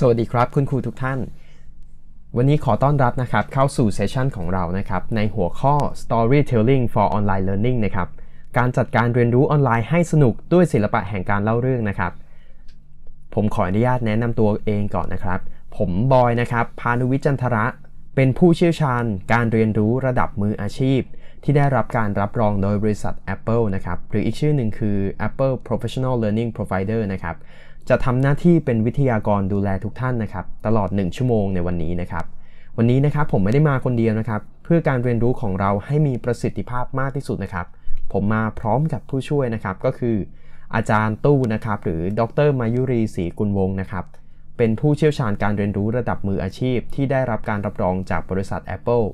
สวัสดีครับคุณครูทุกท่าน วันนี้ขอต้อนรับนะครับเข้าสู่เซสชันของเรานะครับในหัวข้อ storytelling for online learning นะครับ การจัดการเรียนรู้ออนไลน์ให้สนุกด้วยศิลปะแห่งการเล่าเรื่องนะครับ ผมขออนุญาตแนะนำตัวเองก่อนนะครับ ผมบอยนะครับพานุวิจันทระ เป็นผู้เชี่ยวชาญการเรียนรู้ระดับมืออาชีพ ที่ได้รับการรับรองโดยบริษัท Apple นะครับหรืออีกชื่อหนึ่งคือ Apple Professional Learning Provider นะครับจะทำหน้าที่เป็นวิทยากรดูแลทุกท่านนะครับ ตลอด 1 ชั่วโมงในวันนี้นะครับ วันนี้นะครับผมไม่ได้มาคนเดียวนะครับ เพื่อการเรียนรู้ของเราให้มีประสิทธิภาพมากที่สุดนะครับ ผมมาพร้อมกับผู้ช่วยนะครับก็คืออาจารย์ตู้นะครับหรือดร มายุรีศรีกุลวงนะครับ เป็นผู้เชี่ยวชาญการเรียนรู้ระดับมืออาชีพ ที่ได้รับการรับรองจากบริษัท Apple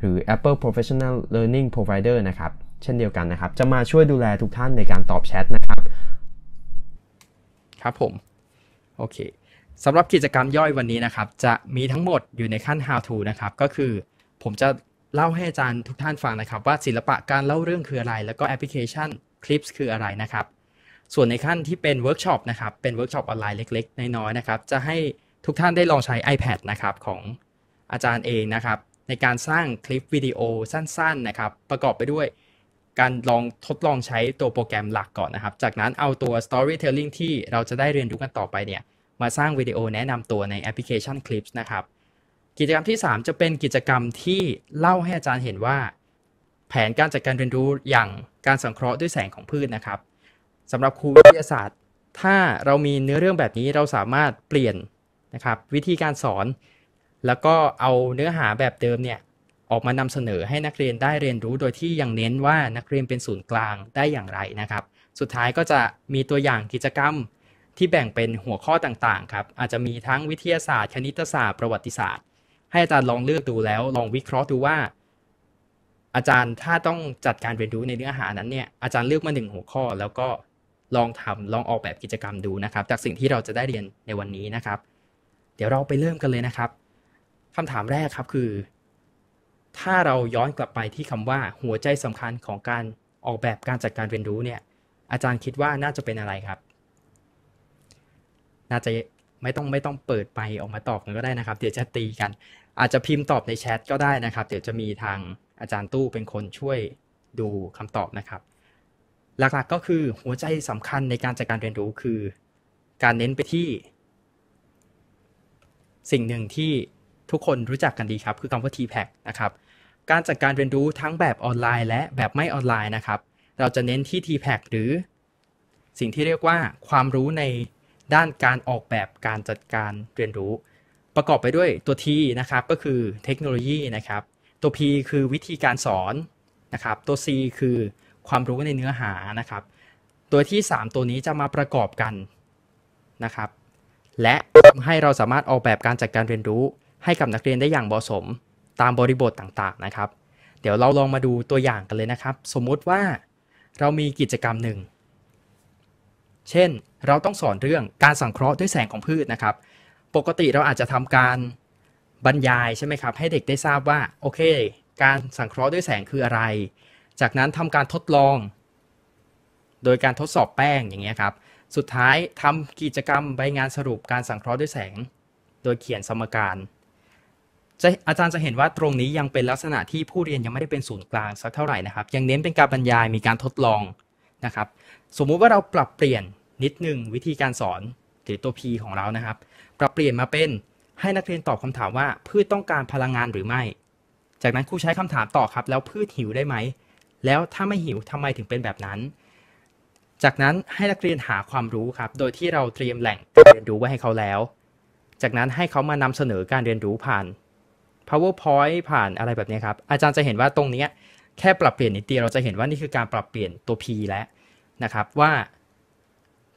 หรือ Apple Professional Learning Provider นะครับเช่นเดียวกันนะครับ จะมาช่วยดูแลทุกท่านในการตอบแชทนะครับครับผมโอเคสำหรับกิจกรรมย่อยวันนี้นะครับ จะมีทั้งหมดอยู่ในขั้น how to นะครับ ก็คือผมจะเล่าให้อาจารย์ทุกท่านฟังนะครับ ว่าศิลปะการเล่าเรื่องคืออะไร แล้วก็แอปพลิเคชันคลิปส์คืออะไรนะครับ ส่วนในขั้นที่เป็นเวิร์กช็อปนะครับเป็นเวิร์กช็อปออนไลน์เล็กๆ น้อยๆนะครับจะให้ทุกท่านได้ลองใช้ iPad นะครับของอาจารย์เองนะครับในการสร้างคลิปวิดีโอสั้นๆนะครับประกอบไปด้วยการลองทดลองใช้ตัวโปรแกรมหลักก่อนนะครับ จากนั้นเอาตัว storytelling ที่เราจะได้เรียนรู้กันต่อไปเนี่ย มาสร้างวิดีโอแนะนำตัวในแอปพลิเคชัน Clips นะครับ กิจกรรมที่ 3 จะเป็นกิจกรรมที่เล่าให้อาจารย์เห็นว่า แผนการจัดการเรียนรู้อย่างการสังเคราะห์ด้วยแสงของพืชนนะครับสำหรับครูวิทยาศาสตร์ ถ้าเรามีเนื้อเรื่องแบบนี้เราสามารถเปลี่ยนนะครับวิธีการสอน แล้วก็เอาเนื้อหาแบบเดิมเนี่ยออกมานำเสนอให้นักเรียนได้เรียนรู้โดยที่ยังเน้นว่านักเรียนเป็นศูนย์กลางได้อย่างไรนะครับ สุดท้ายก็จะมีตัวอย่างกิจกรรม ที่แบ่งเป็นหัวข้อต่างๆครับ อาจจะมีทั้งวิทยาศาสตร์ คณิตศาสตร์ ประวัติศาสตร์ ให้อาจารย์ลองเลือกดูแล้ว ลองวิเคราะห์ดูว่า อาจารย์ถ้าต้องจัดการเรียนรู้ในเนื้อหานั้นเนี่ย อาจารย์เลือกมาหนึ่งหัวข้อ แล้วก็ลองทำลองออกแบบกิจกรรมดูนะครับ จากสิ่งที่เราจะได้เรียนในวันนี้นะครับ เดี๋ยวเราไปเริ่มกันเลยนะครับ คำถามแรกครับคือถ้าเราย้อนกลับไปที่คำว่าหัวใจสำคัญของการออกแบบการจัดการเรียนรู้เนี่ย อาจารย์คิดว่าน่าจะเป็นอะไรครับ น่าจะไม่ต้องไม่ต้องเปิดไปออกมาตอบกันก็ได้นะครับเดี๋ยวจะตีกัน อาจจะพิมพ์ตอบในแชทก็ได้นะครับ เดี๋ยวจะมีทางอาจารย์ตู้เป็นคนช่วยดูคำตอบนะครับหลักๆก็คือหัวใจสำคัญในการจัดการเรียนรู้ คือ การเน้นไปที่ สิ่งหนึ่งที่ทุกคนรู้จักกันดีครับ คือคำว่า TPAC นะครับการจัดการเรียนรู้ทั้งแบบออนไลน์ และแบบไม่ออนไลน์นะครับ เราจะเน้นที่ TPAC หรือ สิ่งที่เรียกว่าความรู้ในด้านการออกแบบการจัดการเรียนรู้ ประกอบไปด้วยตัว T นะครับ ก็คือเทคโนโลยีนะครับ ตัว P คือวิธีการสอนนะครับ ตัว C คือความรู้ในเนื้อหานะครับ ตัวที่ 3 ตัวนี้จะมาประกอบกันนะครับ และทำให้เราสามารถออกแบบการจัดการเรียนรู้ให้กับนักเรียนได้อย่างเหมาะสมตามบริบทต่างๆนะครับ เดี๋ยวเราลองมาดูตัวอย่างกันเลยนะครับ สมมติว่าเรามีกิจกรรมหนึ่ง เช่นเราต้องสอนเรื่องการสังเคราะห์ด้วยแสงของพืชนะครับ ปกติเราอาจจะทำการบรรยายใช่ไหมครับ ให้เด็กได้ทราบว่า โอเค การสังเคราะห์ด้วยแสงคืออะไร จากนั้นทำการทดลอง โดยการทดสอบแป้งอย่างเงี้ยครับ สุดท้ายทำกิจกรรมใบงานสรุป การสังเคราะห์ด้วยแสง โดยเขียนสมการจะอาจารย์จะเห็นว่าตรงนี้ยังเป็นลักษณะที่ผู้เรียนยังไม่ได้เป็นศูนย์กลางสักเท่าไหร่นะครับ ยังเน้นเป็นการบรรยายมีการทดลองนะครับสมมุติว่าเราปรับเปลี่ยนนิดหนึ่งวิธีการสอนหรือตัว P ของเรานะครับ ปรับเปลี่ยนมาเป็นให้นักเรียนตอบคำถามว่าพืชต้องการพลังงานหรือไม่ จากนั้นครูใช้คำถามต่อครับแล้วพืชหิวได้ไหมแล้วถ้าไม่หิวทำไมถึงเป็นแบบนั้น จากนั้นให้นักเรียนหาความรู้ครับโดยที่เราเตรียมแหล่งเรียนรู้ไว้ให้เขาแล้ว จากนั้นให้เขามานำเสนอการเรียนรู้ผ่าน PowerPoint ผ่านอะไรแบบนี้ครับอาจารย์จะเห็นว่าตรงนี้แค่ปรับเปลี่ยนนิดเดียวเราจะเห็นว่า นี่คือการปรับเปลี่ยนตัว P แล้วนะครับว่า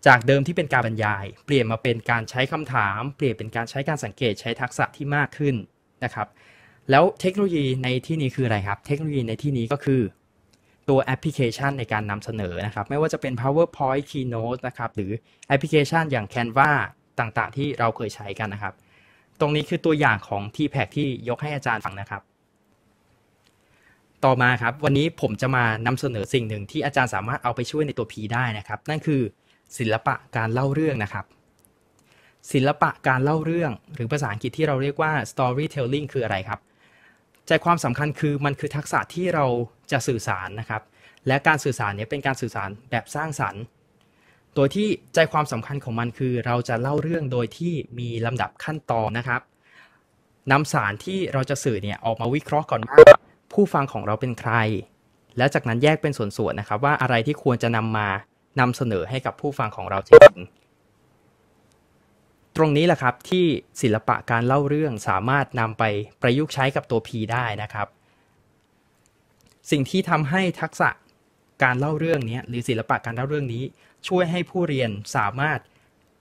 จากเดิมที่เป็นการบรรยาย เปลี่ยนมาเป็นการใช้คำถาม เปลี่ยนเป็นการใช้การสังเกตใช้ทักษะที่มากขึ้นนะครับ แล้วเทคโนโลยีในที่นี้คืออะไรครับ เทคโนโลยีในที่นี้ก็คือ ตัวแอปพลิเคชันในการนำเสนอนะครับ ไม่ว่าจะเป็น PowerPoint Keynote นะครับหรือแอปพลิเคชันอย่าง Canva ต่างๆที่เราเคยใช้กันนะครับตรงนี้คือตัวอย่างของ t p a c ที่ยกให้อาจารย์ฟังนะครับ ต่อมาครับวันนี้ผมจะมานำเสนอสิ่งหนึ่งที่อาจารย์สามารถเอาไปช่วยในตัว P ได้นะครับ นั่นคือศิลปะการเล่าเรื่องนะครับ ศิลปะการเล่าเรื่องหรือภาษาอังกฤษที่เราเรียกว่า storytelling คืออะไรครับ ใจความสำคัญคือมันคือทักษะที่เราจะสื่อสารนะครับ และการสื่อสารนี้เป็นการสื่อสารแบบสร้างสรรค์ตัวที่ใจความสำคัญของมันคือเราจะเล่าเรื่องโดยที่มีลำดับขั้นตอนนะครับนำสารที่เราจะสื่อเนี่ยออกมาวิเคราะห์ก่อนว่าผู้ฟังของเราเป็นใคร และจากนั้นแยกเป็นส่วนๆนะครับ ว่าอะไรที่ควรจะนำมานำเสนอให้กับผู้ฟังของเราจริงตรงนี้แหละครับที่ศิลปะการเล่าเรื่องสามารถนำไปประยุกต์ใช้กับตัว P ได้นะครับ สิ่งที่ทำให้ทักษะการเล่าเรื่องนี้หรือศิลปะการเล่าเรื่องนี้ช่วยให้ผู้เรียนสามารถ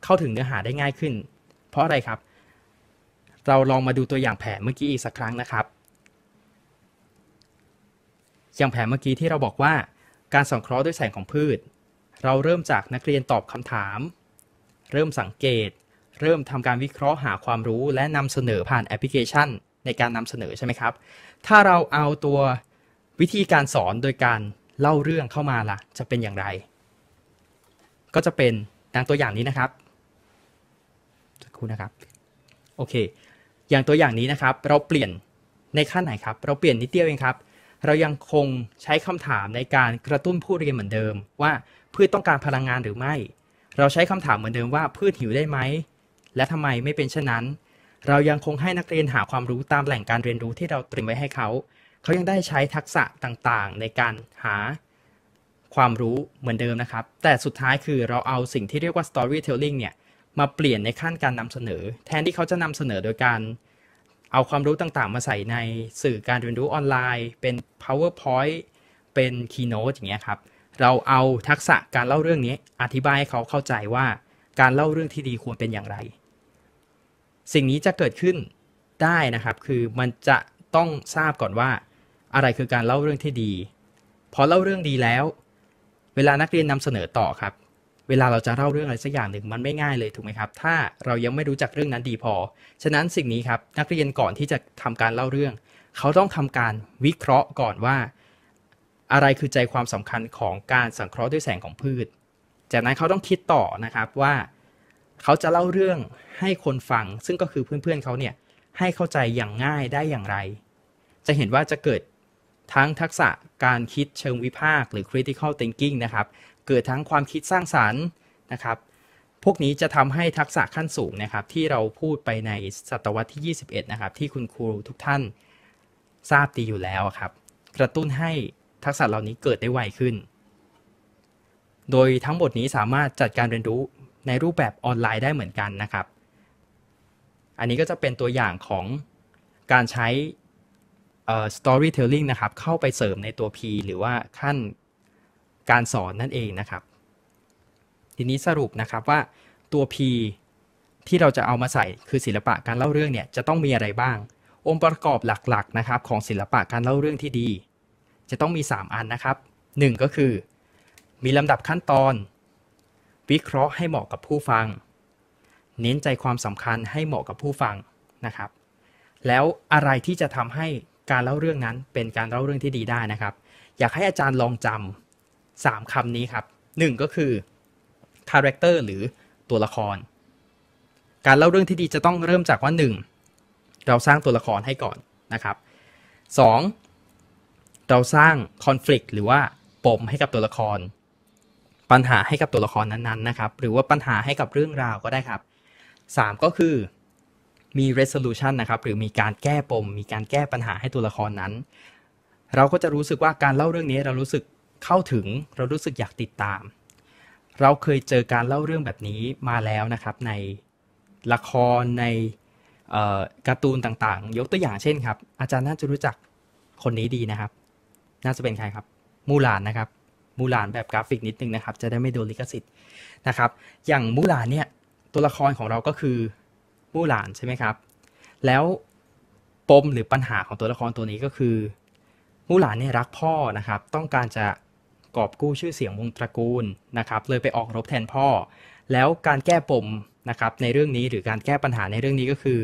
เข้าถึงเนื้อหาได้ง่ายขึ้น เพราะอะไรครับ เราลองมาดูตัวอย่างแผนเมื่อกี้อีกสักครั้งนะครับ อย่างแผนเมื่อกี้ที่เราบอกว่าการสังเคราะห์ด้วยแสงของพืช เราเริ่มจากนักเรียนตอบคำถาม เริ่มสังเกต เริ่มทำการวิเคราะห์หาความรู้ และนำเสนอผ่านแอปพลิเคชันในการนำเสนอใช่ไหมครับ ถ้าเราเอาตัววิธีการสอนโดยการเล่าเรื่องเข้ามาล่ะ จะเป็นอย่างไรก็จะเป็นดังตัวอย่างนี้นะครับสักครู่นะครับ โอเค อย่างตัวอย่างนี้นะครับ เราเปลี่ยนในขั้นไหนครับเราเปลี่ยนนิดเดียวเองครับ เรายังคงใช้คำถามในการกระตุ้นผู้เรียนเหมือนเดิม ว่า พืชต้องการพลังงานหรือไม่ เราใช้คำถามเหมือนเดิมว่าพืชหิวได้ไหมและทำไมไม่เป็นเช่นนั้น เรายังคงให้นักเรียนหาความรู้ตามแหล่งการเรียนรู้ที่เราเตรียมไว้ให้เขา เขายังได้ใช้ทักษะต่างๆในการหาความรู้เหมือนเดิมนะครับ แต่สุดท้ายคือเราเอาสิ่งที่เรียกว่า storytelling เนี่ย มาเปลี่ยนในขั้นการนำเสนอ แทนที่เขาจะนำเสนอโดยการ เอาความรู้ต่างๆ มาใส่ในสื่อการเรียนรู้ออนไลน์ เป็น powerpoint เป็น keynote อย่างเงี้ยครับ เราเอาทักษะการเล่าเรื่องนี้ อธิบายให้เขาเข้าใจว่าการเล่าเรื่องที่ดีควรเป็นอย่างไร สิ่งนี้จะเกิดขึ้นได้นะครับ คือมันจะต้องทราบก่อนว่า อะไรคือการเล่าเรื่องที่ดี พอเล่าเรื่องดีแล้วเวลานักเรียนนำเสนอต่อครับ เวลาเราจะเล่าเรื่องอะไรสักอย่างหนึ่งมันไม่ง่ายเลยถูกไหมครับ ถ้าเรายังไม่รู้จักเรื่องนั้นดีพอ ฉะนั้นสิ่งนี้ครับ นักเรียนก่อนที่จะทำการเล่าเรื่อง เขาต้องทำการวิเคราะห์ก่อนว่า อะไรคือใจความสำคัญของการสังเคราะห์ด้วยแสงของพืช จากนั้นเขาต้องคิดต่อนะครับว่าเขาจะเล่าเรื่องให้คนฟัง ซึ่งก็คือเพื่อนๆเเขาเนี่ยให้เข้าใจอย่างง่ายได้อย่างไร จะเห็นว่าจะเกิดทั้งทักษะการคิดเชิงวิพากษ์หรือ critical thinking นะครับ เกิดทั้งความคิดสร้างสารรค์นะครับ พวกนี้จะทำให้ทักษะขั้นสูงนะครับที่เราพูดไปในศตวรรษที่ 21นะครับที่คุณครูทุกท่านทราบดีอยู่แล้วครับ กระตุ้นให้ทักษะเหล่านี้เกิดได้ไวขึ้น โดยทั้งหมดนี้สามารถจัดการเรียนรู้ในรูปแบบออนไลน์ได้เหมือนกันนะครับ อันนี้ก็จะเป็นตัวอย่างของการใช้่ storytelling นะครับ เข้าไปเสริมในตัว P หรือว่าขั้นการสอนนั่นเองนะครับ ทีนี้สรุปนะครับว่าตัว P ที่เราจะเอามาใส่คือศิลปะการเล่าเรื่องเนี่ย จะต้องมีอะไรบ้าง องค์ประกอบหลักๆนะครับ ของศิลปะการเล่าเรื่องที่ดี จะต้องมี 3 อันนะครับ 1 ก็คือ มีลำดับขั้นตอน วิเคราะห์ให้เหมาะกับผู้ฟัง เน้นใจความสำคัญให้เหมาะกับผู้ฟังนะครับ แล้วอะไรที่จะทำใหการเล่าเรื่องนั้นเป็นการเล่าเรื่องที่ดีได้นะครับ อยากให้อาจารย์ลองจำ 3 คำนี้ครับ 1ก็คือคาแรคเตอร์หรือตัวละคร การเล่าเรื่องที่ดีจะต้องเริ่มจากว่า 1 เราสร้างตัวละครให้ก่อนนะครับ 2. เราสร้างคอน FliCT หรือว่าปมให้กับตัวละคร ปัญหาให้กับตัวละครนั้นๆนะครับ หรือว่าปัญหาให้กับเรื่องราวก็ได้ครับ 3 ก็คือมี resolution นะครับหรือมีการแก้ปม มีการแก้ปัญหาให้ตัวละครนั้น เราก็จะรู้สึกว่าการเล่าเรื่องนี้เรารู้สึกเข้าถึง เรารู้สึกอยากติดตาม เราเคยเจอการเล่าเรื่องแบบนี้มาแล้วนะครับ ในละครในการ์ตูนต่างๆ ยกตัวอย่างเช่นครับ อาจารย์น่าจะรู้จักคนนี้ดีนะครับ น่าจะเป็นใครครับ มูหลานนะครับ มูหลานแบบกราฟิกนิดนึงนะครับ จะได้ไม่โดนลิขสิทธิ์นะครับ อย่างมูหลานเนี่ยตัวละครของเราก็คือมู่หลานใช่ไหมครับ แล้วปมหรือปัญหาของตัวละครตัวนี้ก็คือมู่หลานเนี่ยรักพ่อนะครับ ต้องการจะกอบกู้ชื่อเสียงวงตระกูลนะครับ เลยไปออกรบแทนพ่อ แล้วการแก้ปมนะครับในเรื่องนี้หรือการแก้ปัญหาในเรื่องนี้ก็คือ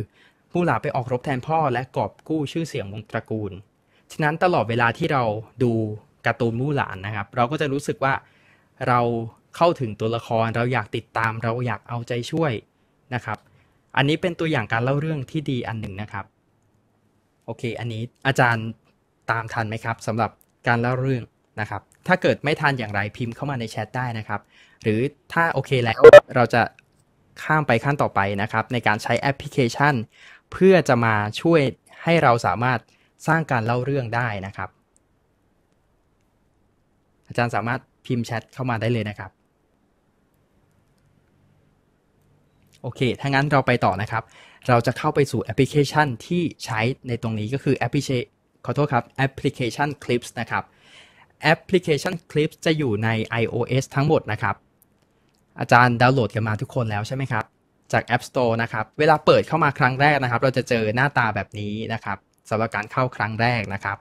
มู่หลานไปออกรบแทนพ่อและกอบกู้ชื่อเสียงวงตระกูลฉะนั้นตลอดเวลาที่เราดูการ์ตูนมู่หลานนะครับ เราก็จะรู้สึกว่าเราเข้าถึงตัวละครเราอยากติดตามเราอยากเอาใจช่วยนะครับอันนี้เป็นตัวอย่างการเล่าเรื่องที่ดีอันหนึ่งนะครับโอเค อันนี้อาจารย์ตามทันไหมครับสำหรับการเล่าเรื่องนะครับ ถ้าเกิดไม่ทันอย่างไรพิมพ์เข้ามาในแชทได้นะครับ หรือถ้าโอเคแล้ว เราจะข้ามไปขั้นต่อไปนะครับ ในการใช้แอปพลิเคชัน เพื่อจะมาช่วยให้เราสามารถสร้างการเล่าเรื่องได้นะครับ อาจารย์สามารถพิมพ์แชทเข้ามาได้เลยนะครับโอเค ถ้างั้นเราไปต่อนะครับ เราจะเข้าไปสู่แอปพลิเคชันที่ใช้ในตรงนี้ก็คือแอปพลิเคขอโทษครับแอปพลิเคชัน Clips นะครับแอปพลิเคชัน Clips จะอยู่ใน iOS ทั้งหมดนะครับ อาจารย์ดาวน์โหลดกันมาทุกคนแล้วใช่ไหมครับจาก App Store นะครับ เวลาเปิดเข้ามาครั้งแรกนะครับ เราจะเจอหน้าตาแบบนี้นะครับสำหรับการเข้าครั้งแรกนะครับ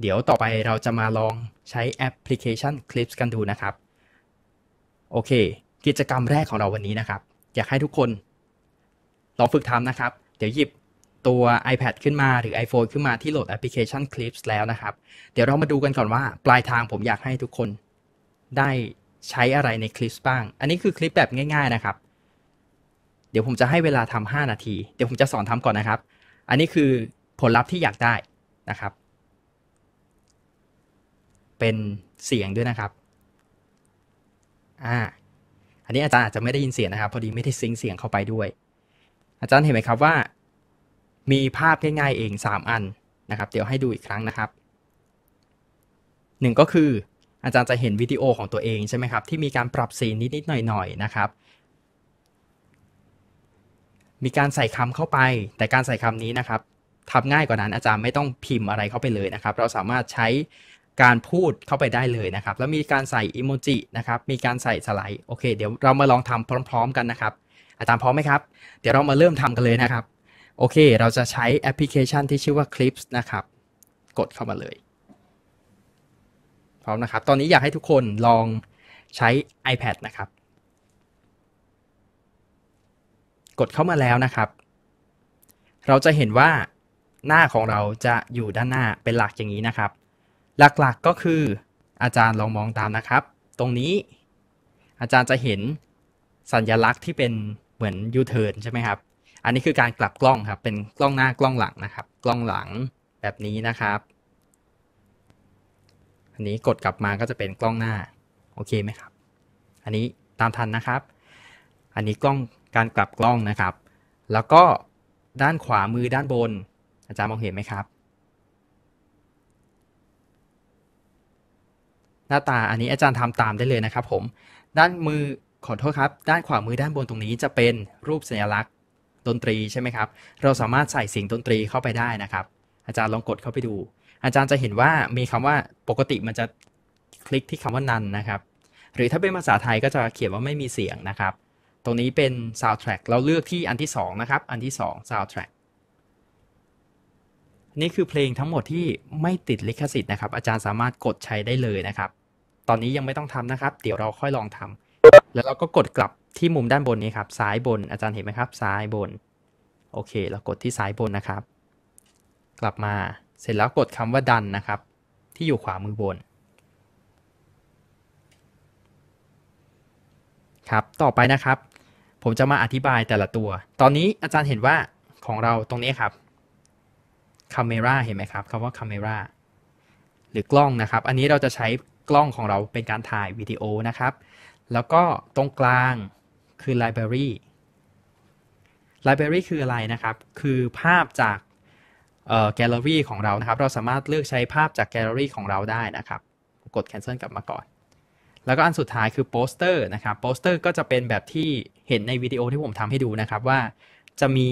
เดี๋ยวต่อไปเราจะมาลองใช้แอปพลิเคชัน Clips กันดูนะครับโอเค กิจกรรมแรกของเราวันนี้นะครับอยากให้ทุกคนลองฝึกทำนะครับ เดี๋ยวหยิบตัว iPad ขึ้นมาหรือ iPhone ขึ้นมาที่โหลดแอปพลิเคชัน Clips แล้วนะครับ เดี๋ยวเรามาดูกันก่อนว่าปลายทางผมอยากให้ทุกคนได้ใช้อะไรใน Clips บ้าง อันนี้คือคลิปแบบง่ายๆนะครับ เดี๋ยวผมจะให้เวลาทำา5 นาที เดี๋ยวผมจะสอนทำก่อนนะครับ อันนี้คือผลลัพธ์ที่อยากได้นะครับ เป็นเสียงด้วยนะครับ อ่าอันนี้อาจารย์อาจจะไม่ได้ยินเสียงนะครับพอดีไม่ได้ซิงเสียงเข้าไปด้วย อาจารย์เห็นไหมครับว่า มีภาพง่ายๆเอง 3 อันนะครับ เดี๋ยวให้ดูอีกครั้งนะครับ 1 ก็คืออาจารย์จะเห็นวิดีโอของตัวเองใช่ไหมครับที่มีการปรับสีนิดๆหน่อยๆนะครับ มีการใส่คำเข้าไป แต่การใส่คำนี้นะครับทำง่ายกว่านั้น อาจารย์ไม่ต้องพิมพ์อะไรเข้าไปเลยนะครับ เราสามารถใช้การพูดเข้าไปได้เลยนะครับ แล้วมีการใส่อิโมจินะครับ มีการใส่สไลด์โอเค เดี๋ยวเรามาลองทำพร้อม ๆ กันนะครับ อาตามพร้อมไหมครับ เดี๋ยวเรามาเริ่มทำกันเลยนะครับ โอเค เราจะใช้แอปพลิเคชันที่ชื่อว่า Clips นะครับกดเข้ามาเลย พร้อมนะครับตอนนี้อยากให้ทุกคนลองใช้ iPad นะครับ กดเข้ามาแล้วนะครับ เราจะเห็นว่าหน้าของเราจะอยู่ด้านหน้าเป็นหลักอย่างนี้นะครับหลักๆกก็คืออาจารย์ลองมองตามนะครับ ตรงนี้อาจารย์จะเห็นสัญญลักษณ์ที่เป็นเหมือนยูเทิร์นใช่ไหมครับ อันนี้คือการกลับกล้องครับ เป็นกล้องหน้ากล้องหลังนะครับ กล้องหลังแบบนี้นะครับ อันนี้กดกลับมาก็จะเป็นกล้องหน้า โอเคไหมครับ อันนี้ตามทันนะครับ อันนี้กล้องการกลับกล้องนะครับ แล้วก็ด้านขวามือด้านบน อาจารย์มองเห็นไหมครับหน้าตาอันนี้อาจารย์ทำตามได้เลยนะครับผม ด้านมือขอโทษครับ ด้านขวามือด้านบนตรงนี้จะเป็นรูปสัญลักษณ์ดนตรีใช่ไหมครับ เราสามารถใส่เสียงดนตรีเข้าไปได้นะครับ อาจารย์ลองกดเข้าไปดู อาจารย์จะเห็นว่ามีคำว่าปกติมันจะคลิกที่คำว่านันนะครับ หรือถ้าเป็นภาษาไทยก็จะเขียนว่าไม่มีเสียงนะครับตรงนี้เป็น soundtrack เราเลือกที่อันที่2นะครับอันที่2 soundtrack นี่คือเพลงทั้งหมดที่ไม่ติดลิขสิทธิ์นะครับ อาจารย์สามารถกดใช้ได้เลยนะครับ ตอนนี้ยังไม่ต้องทำนะครับ เดี๋ยวเราค่อยลองทำ แล้วเราก็กดกลับที่มุมด้านบนนี้ครับ ซ้ายบนอาจารย์เห็นไหมครับ ซ้ายบน โอเคเรากดที่ซ้ายบนนะครับ กลับมาเสร็จแล้วกดคำว่าดันนะครับ ที่อยู่ขวามือบน ครับ ต่อไปนะครับ ผมจะมาอธิบายแต่ละตัว ตอนนี้อาจารย์เห็นว่าของเราตรงนี้ครับคาเมราเห็นไหมครับคำว่าคาเมราหรือกล้องนะครับ อันนี้เราจะใช้กล้องของเราเป็นการถ่ายวิดีโอนะครับ แล้วก็ตรงกลางคือ Library Library คืออะไรนะครับ คือภาพจากแกลเลอรี่ของเรานะครับเราสามารถเลือกใช้ภาพจากแกลเลอรี่ของเราได้นะครับกด Cancel กลับมาก่อน แล้วก็อันสุดท้ายคือโปสเตอร์นะครับ โปสเตอร์ก็จะเป็นแบบที่เห็นในวิดีโอที่ผมทำให้ดูนะครับว่าจะมี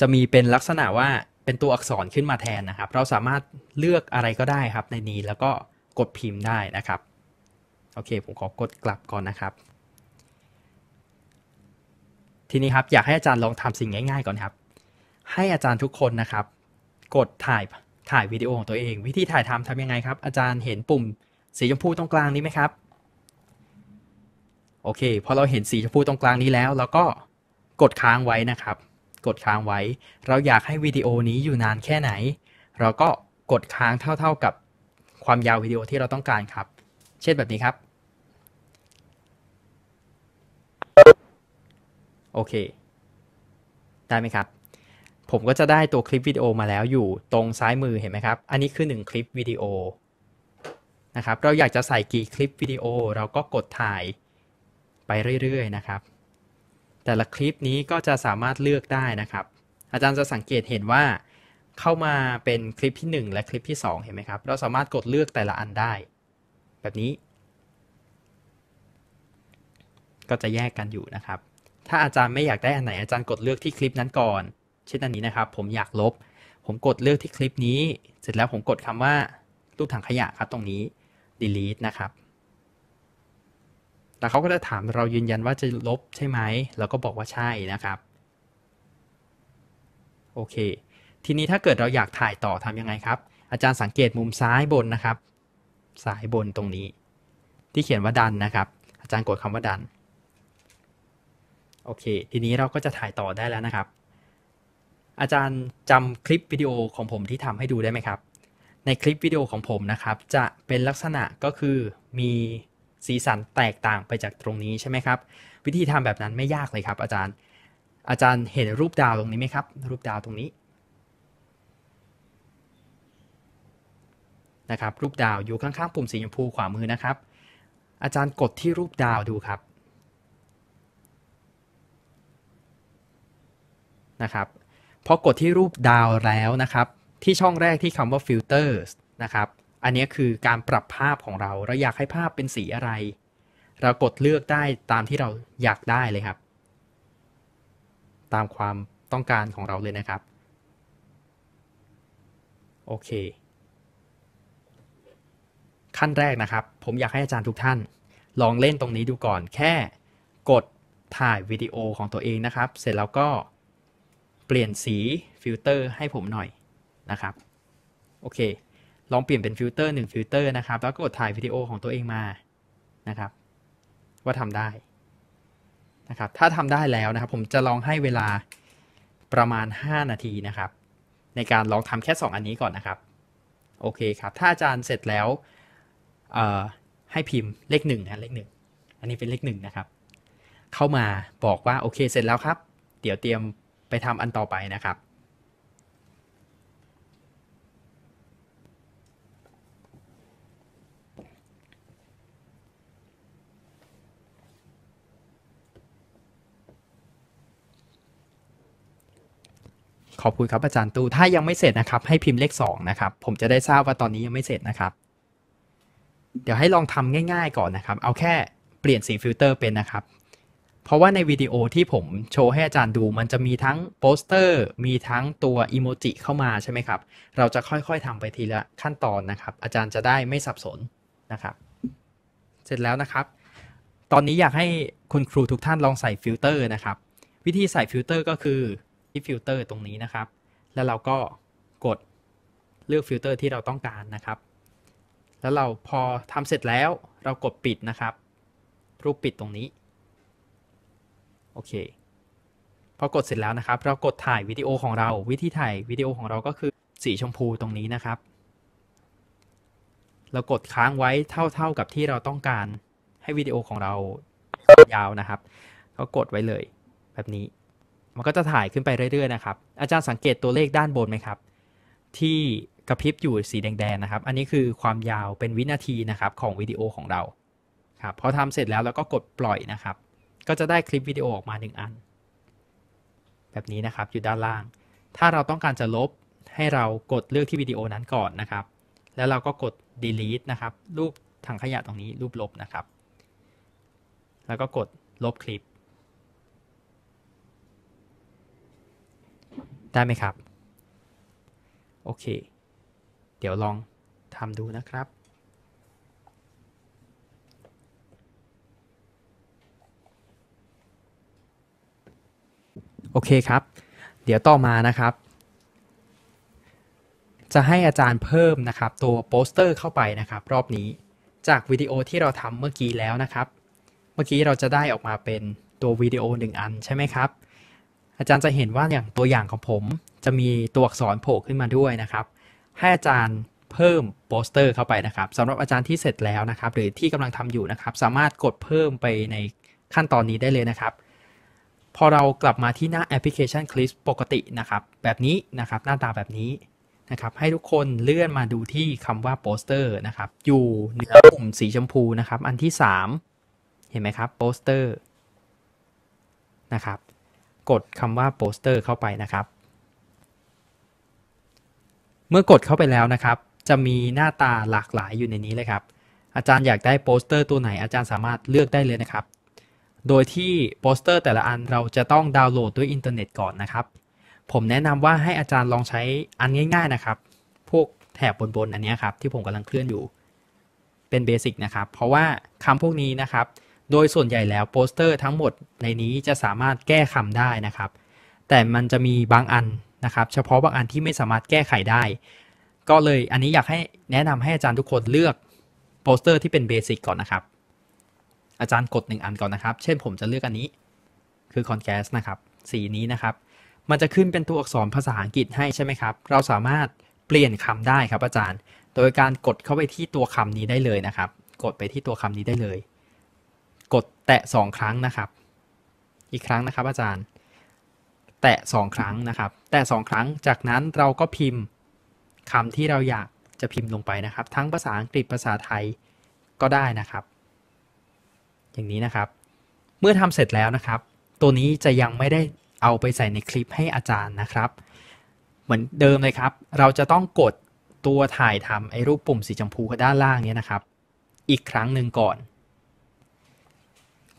จะมีเป็นลักษณะว่าเป็นตัวอักษรขึ้นมาแทนนะครับ เราสามารถเลือกอะไรก็ได้ครับในนี้แล้วก็กดพิมพ์ได้นะครับ โอเคผมขอกดกลับก่อนนะครับ ทีนี้ครับอยากให้อาจารย์ลองทำสิ่งง่าย ๆก่อนครับ ให้อาจารย์ทุกคนนะครับ กดถ่ายถ่ายวิดีโอของตัวเอง วิธีถ่ายทำทำยังไงครับ อาจารย์เห็นปุ่ม สีชมพูตรงกลางนี้ไหมครับ โอเคพอเราเห็นสีชมพูตรงกลางนี้แล้วเราก็กดค้างไว้นะครับกดค้างไว้ เราอยากให้วิดีโอนี้อยู่นานแค่ไหน เราก็กดค้างเท่าๆกับความยาววิดีโอที่เราต้องการครับ เช่นแบบนี้ครับ โอเค ได้ไหมครับ ผมก็จะได้ตัวคลิปวิดีโอมาแล้วอยู่ตรงซ้ายมือเห็นไหมครับ อันนี้คือ1คลิปวิดีโอ นะครับ เราอยากจะใส่กี่คลิปวิดีโอ เราก็กดถ่ายไปเรื่อยๆนะครับแต่ละคลิปนี้ก็จะสามารถเลือกได้นะครับ อาจารย์จะสังเกตเห็นว่า เข้ามาเป็นคลิปที่ 1 และคลิปที่ 2 เห็นไหมครับ เราสามารถกดเลือกแต่ละอันได้ แบบนี้ ก็จะแยกกันอยู่นะครับ ถ้าอาจารย์ไม่อยากได้อันไหนอาจารย์กดเลือกที่คลิปนั้นก่อนเช่นอันนี้นะครับ ผมอยากลบ ผมกดเลือกที่คลิปนี้ เสร็จแล้วผมกดคำว่ารูปถังขยะครับตรงนี้ delete นะครับแล้วเขาก็จะถามเรายืนยันว่าจะลบใช่ไหมเราก็บอกว่าใช่นะครับ โอเค ทีนี้ถ้าเกิดเราอยากถ่ายต่อทำยังไงครับ อาจารย์สังเกตมุมซ้ายบนนะครับซ้ายบนตรงนี้ ที่เขียนว่าดันนะครับ อาจารย์กดคำว่าดัน โอเค ทีนี้เราก็จะถ่ายต่อได้แล้วนะครับ อาจารย์จำคลิปวิดีโอของผมที่ทำให้ดูได้ไหมครับ ในคลิปวิดีโอของผมนะครับ จะเป็นลักษณะก็คือมีสีสันแตกต่างไปจากตรงนี้ใช่ไหมครับ วิธีทำแบบนั้นไม่ยากเลยครับอาจารย์อาจารย์เห็นรูปดาวตรงนี้ไหมครับ รูปดาวตรงนี้ นะครับรูปดาวอยู่ข้าง ๆ ปุ่มสีชมพูขวามือนะครับ อาจารย์กดที่รูปดาวดูครับนะครับพอกดที่รูปดาวแล้วนะครับที่ช่องแรกที่คำว่า filters นะครับอันนี้คือการปรับภาพของเรา เราอยากให้ภาพเป็นสีอะไร เรากดเลือกได้ตามที่เราอยากได้เลยครับ ตามความต้องการของเราเลยนะครับ โอเค ขั้นแรกนะครับ ผมอยากให้อาจารย์ทุกท่าน ลองเล่นตรงนี้ดูก่อน แค่ กดถ่ายวิดีโอของตัวเองนะครับ เสร็จแล้วก็เปลี่ยนสีฟิลเตอร์ให้ผมหน่อยนะครับ โอเคลองเปลี่ยนเป็นฟิลเตอร์หนึ่งฟิลเตอร์นะครับ แล้วก็กดถ่ายวิดีโอของตัวเองมา นะครับ ว่าทำได้ นะครับ ถ้าทำได้แล้วนะครับ ผมจะลองให้เวลาประมาณ 5 นาทีนะครับ ในการลองทำแค่ 2 อันนี้ก่อนนะครับ โอเคครับ ถ้าอาจารย์เสร็จแล้ว ให้พิมพ์เลขหนึ่งนะเลขหนึ่งอันนี้เป็นเลขหนึ่งนะครับ เข้ามาบอกว่า โอเคเสร็จแล้วครับ เดี๋ยวเตรียมไปทำอันต่อไปนะครับอบคุณครับ อาจารย์ตูถ้ายังไม่เสร็จนะครับ ให้พิมพ์เลขสองนะครับผมจะได้ทราบว่าตอนนี้ยังไม่เสร็จนะครับ เดี๋ยวให้ลองทำง่าย ๆก่อนนะครับ เอาแค่เปลี่ยนสีฟิลเตอร์เป็นนะครับ เพราะว่าในวิดีโอที่ผมโชว์ให้อาจารย์ดู มันจะมีทั้งโปสเตอร์ มีทั้งตัวอิโมจิเข้ามาใช่ไหมครับเราจะค่อยๆทำไปทีละขั้นตอนนะครับ อาจารย์จะได้ไม่สับสนนะครับ เสร็จแล้วนะครับ ตอนนี้อยากให้คุณครูทุกท่านลองใส่ฟิลเตอร์นะครับวิธีใส่ฟิลเตอร์ก็คือที่ฟิลเตอร์ตรงนี้นะครับ แล้วเราก็กดเลือกฟิลเตอร์ที่เราต้องการนะครับ แล้วเราพอทำเสร็จแล้วเรากดปิดนะครับ รูปปิดตรงนี้โอเค พอกดเสร็จแล้วนะครับ เรากดถ่ายวิดีโอของเราวิธีถ่ายวิดีโอของเราก็คือสีชมพูตรงนี้นะครับ เรากดค้างไว้เท่าๆกับที่เราต้องการให้วิดีโอของเรายาวนะครับก็กดไว้เลยแบบนี้มันก็จะถ่ายขึ้นไปเรื่อยๆ นะครับ อาจารย์สังเกตตัวเลขด้านบนไหมครับ ที่กระพริบอยู่สีแดงๆนะครับ อันนี้คือความยาวเป็นวินาทีนะครับของวิดีโอของเราครับพอทำเสร็จแล้วเราก็กดปล่อยนะครับ ก็จะได้คลิปวิดีโอออกมา1อัน แบบนี้นะครับอยู่ด้านล่าง ถ้าเราต้องการจะลบให้เรากดเลือกที่วิดีโอนั้นก่อนนะครับ แล้วเราก็กด delete นะครับรูปถังขยะตรงนี้ รูปลบนะครับ แล้วก็กดลบคลิปได้ไหมครับ โอเค เดี๋ยวลองทำดูนะครับ โอเคครับ เดี๋ยวต่อมานะครับ จะให้อาจารย์เพิ่มนะครับ ตัวโปสเตอร์เข้าไปนะครับ รอบนี้จากวิดีโอที่เราทำเมื่อกี้แล้วนะครับ เมื่อกี้เราจะได้ออกมาเป็นตัววิดีโอหนึ่งอันใช่ไหมครับอาจารย์จะเห็นว่าอย่างตัวอย่างของผมจะมีตัวอักษรโผล่ขึ้นมาด้วยนะครับให้อาจารย์เพิ่มโปสเตอร์เข้าไปนะครับสำหรับอาจารย์ที่เสร็จแล้วนะครับ หรือที่กำลังทำอยู่นะครับ สามารถกดเพิ่มไปในขั้นตอนนี้ได้เลยนะครับ พอเรากลับมาที่หน้าแอปพลิเคชันคลิปปกตินะครับ แบบนี้นะครับหน้าตาแบบนี้นะครับให้ทุกคนเลื่อนมาดูที่คำว่าโปสเตอร์นะครับอยู่เหนือปุ่มสีชมพูนะครับ อันที่ 3เห็นไหมครับโปสเตอร์นะครับกดคำว่าโปสเตอร์เข้าไปนะครับ เมื่อกดเข้าไปแล้วนะครับ จะมีหน้าตาหลากหลายอยู่ในนี้เลยครับ อาจารย์อยากได้โปสเตอร์ตัวไหนอาจารย์สามารถเลือกได้เลยนะครับ โดยที่โปสเตอร์ แต่ละอันเราจะต้องดาวน์โหลดด้วยอินเทอร์เน็ตก่อนนะครับผมแนะนำว่าให้อาจารย์ลองใช้อันง่าย ๆนะครับ พวกแถบบนๆอันนี้ครับ ที่ผมกำลังเคลื่อนอยู่ เป็นเบสิกนะครับ เพราะว่าคำพวกนี้นะครับโดยส่วนใหญ่แล้ว โปสเตอร์ทั้งหมดในนี้จะสามารถแก้คำได้นะครับ แต่มันจะมีบางอันนะครับ เฉพาะบางอันที่ไม่สามารถแก้ไขได้ ก็เลย อันนี้อยากให้แนะนำให้อาจารย์ทุกคนเลือกโปสเตอร์ที่เป็นเบสิกก่อนนะครับ อาจารย์กด 1 อันก่อนนะครับ เช่น ผมจะเลือกอันนี้ คือคอนแกสนะครับ สีนี้นะครับ มันจะขึ้นเป็นตัวอักษรภาษาอังกฤษให้ใช่ไหมครับ เราสามารถเปลี่ยนคำได้ครับ อาจารย์ โดยการกดเข้าไปที่ตัวคำนี้ได้เลยนะครับ กดไปที่ตัวคำนี้ได้เลยกดแตะ 2 ครั้งนะครับ อีกครั้งนะครับอาจารย์ แตะ 2 ครั้งนะครับ แตะ 2ครั้งจากนั้นเราก็พิมพ์คำที่เราอยากจะพิมพ์ลงไปนะครับ ทั้งภาษาอังกฤษภาษาไทยก็ได้นะครับ อย่างนี้นะครับ เมื่อทำเสร็จแล้วนะครับ ตัวนี้จะยังไม่ได้เอาไปใส่ในคลิปให้อาจารย์นะครับ เหมือนเดิมเลยครับ เราจะต้องกดตัวถ่ายทำไอ้รูปปุ่มสีชมพูด้านล่างนี้นะครับ อีกครั้งหนึ่งก่อน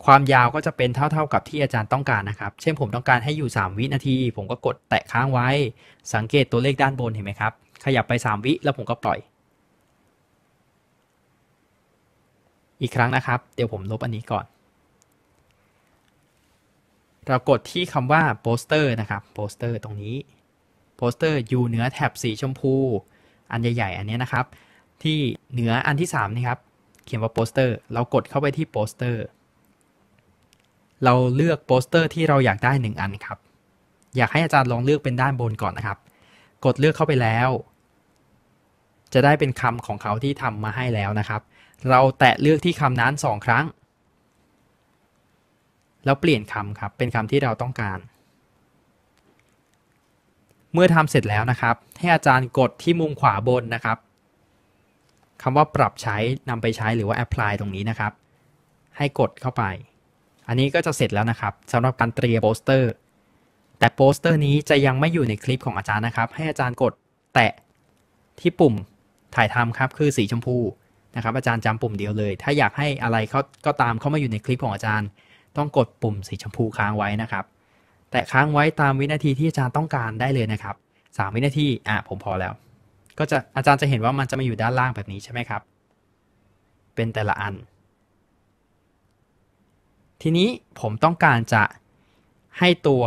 ความยาวก็จะเป็นเท่าๆกับที่อาจารย์ต้องการนะครับ เช่นผมต้องการให้อยู่ 3 วินาที ผมก็กดแตะค้างไว้ สังเกตตัวเลขด้านบนเห็นไหมครับ ขยับไป 3 วิแล้วผมก็ปล่อย อีกครั้งนะครับ เดี๋ยวผมลบอันนี้ก่อน เรากดที่คำว่าโปสเตอร์นะครับ โปสเตอร์ตรงนี้ โปสเตอร์อยู่เหนือแถบสีชมพู อันใหญ่ๆอันนี้นะครับ ที่เหนืออันที่ 3นี่ครับ เขียนว่าโปสเตอร์ เรากดเข้าไปที่โปสเตอร์เราเลือกโปสเตอร์ที่เราอยากได้ 1 อันครับ อยากให้อาจารย์ลองเลือกเป็นด้านบนก่อนนะครับ กดเลือกเข้าไปแล้ว จะได้เป็นคำของเขาที่ทำมาให้แล้วนะครับ เราแตะเลือกที่คำนั้น 2 ครั้ง แล้วเปลี่ยนคำครับ เป็นคำที่เราต้องการ เมื่อทำเสร็จแล้วนะครับ ให้อาจารย์กดที่มุมขวาบนนะครับคำว่าปรับใช้นำไปใช้หรือว่า apply ตรงนี้นะครับ ให้กดเข้าไปอันนี้ก็จะเสร็จแล้วนะครับสำหรับการเตรียมโปสเตอร์แต่โปสเตอร์นี้จะยังไม่อยู่ในคลิปของอาจารย์นะครับ ให้อาจารย์กดแตะที่ปุ่มถ่ายทำครับคือสีชมพูนะครับ อาจารย์จำปุ่มเดียวเลยถ้าอยากให้อะไรเขาก็ตามเข้ามาอยู่ในคลิปของอาจารย์ ต้องกดปุ่มสีชมพูค้างไว้นะครับ แต่ค้างไว้ตามวินาทีที่อาจารย์ต้องการได้เลยนะครับ 3 วินาทีอ่ะผมพอแล้ว ก็จะอาจารย์จะเห็นว่ามันจะมาอยู่ด้านล่างแบบนี้ใช่ไหมครับ เป็นแต่ละอันทีนี้ผมต้องการจะให้ตัว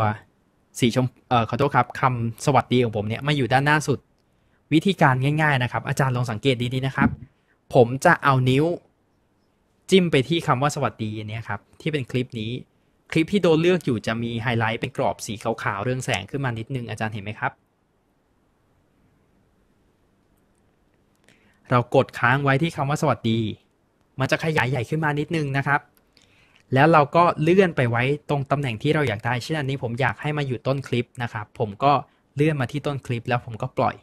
สีชม เอ่อขอโทษครับคำสวัสดีของผมเนี่ยมาอยู่ด้านหน้าสุดวิธีการง่าย ๆ นะครับ อาจารย์ลองสังเกตดีๆนะครับ ผมจะเอานิ้วจิ้มไปที่คำว่าสวัสดีเนี่ยครับ ที่เป็นคลิปนี้คลิปที่โดนเลือกอยู่จะมีไฮไลท์เป็นกรอบสีขาว ๆ เรื่องแสงขึ้นมานิดนึงอาจารย์เห็นไหมครับ เรากดค้างไว้ที่คำว่าสวัสดีมันจะขยายใหญ่ขึ้นมานิดนึงนะครับแล้วเราก็เลื่อนไปไว้ตรงตำแหน่งที่เราอยากได้เช่นอันนี้ ผมอยากให้มาอยู่ต้นคลิปนะครับ ผมก็เลื่อนมาที่ต้นคลิปแล้วผมก็ปล่อย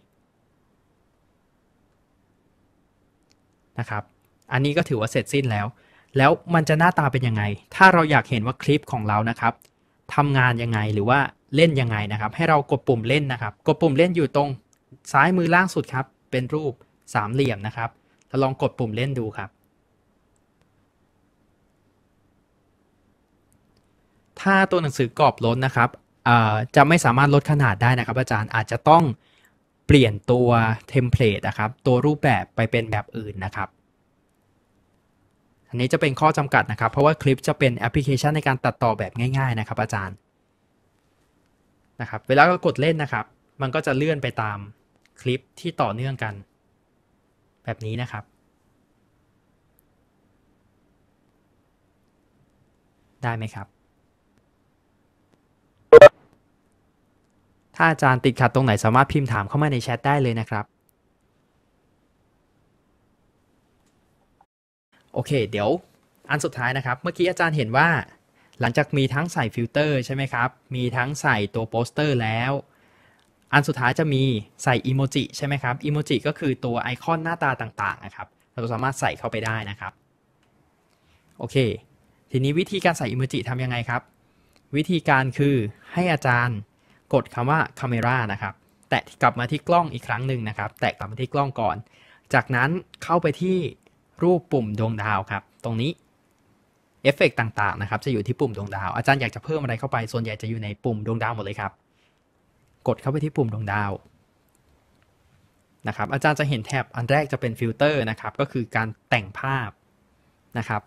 นะครับอันนี้ก็ถือว่าเสร็จสิ้นแล้ว แล้วมันจะหน้าตาเป็นยังไง ถ้าเราอยากเห็นว่าคลิปของเรานะครับทำงานยังไงหรือว่าเล่นยังไงนะครับ ให้เรากดปุ่มเล่นนะครับ กดปุ่มเล่นอยู่ตรงซ้ายมือล่างสุดครับ เป็นรูปสามเหลี่ยมนะครับแล้วลองกดปุ่มเล่นดูครับถ้าตัวหนังสือกรอบล้นนะครับ จะไม่สามารถลดขนาดได้นะครับอาจารย์อาจจะต้องเปลี่ยนตัวเทมเพลตนะครับ ตัวรูปแบบไปเป็นแบบอื่นนะครับ อันนี้จะเป็นข้อจำกัดนะครับ เพราะว่าคลิปจะเป็นแอปพลิเคชันในการตัดต่อแบบง่ายๆนะครับ อาจารย์ นะครับ เวลาเรากดเล่นนะครับ มันก็จะเลื่อนไปตามคลิปที่ต่อเนื่องกันแบบนี้นะครับ ได้ไหมครับถ้าอาจารย์ติดขัดตรงไหนสามารถพิมพ์ถามเข้ามาในแชทได้เลยนะครับโอเค เดี๋ยวอันสุดท้ายนะครับเมื่อกี้อาจารย์เห็นว่า หลังจากมีทั้งใส่ฟิลเตอร์ใช่ไหมครับ มีทั้งใส่ตัวโปสเตอร์แล้ว อันสุดท้ายจะมีใส่อีโมจิใช่ไหมครับอีโมจิก็คือตัวไอคอนหน้าตาต่างๆนะครับ เราสามารถใส่เข้าไปได้นะครับโอเค ทีนี้วิธีการใส่อีโมจิทำยังไงครับ วิธีการคือให้อาจารย์กดคำว่า Camera นะครับ แตะกลับมาที่กล้องอีกครั้งหนึ่งนะครับ แตะกลับมาที่กล้องก่อน จากนั้นเข้าไปที่รูปปุ่มดวงดาวครับ ตรงนี้เอฟเฟกต่างๆนะครับจะอยู่ที่ปุ่มดวงดาว อาจารย์อยากจะเพิ่มอะไรเข้าไป ส่วนใหญ่จะอยู่ในปุ่มดวงดาวหมดเลยครับ กดเข้าไปที่ปุ่มดวงดาวนะครับ อาจารย์จะเห็นแท็บอันแรกจะเป็นฟิลเตอร์นะครับ ก็คือการแต่งภาพนะครับ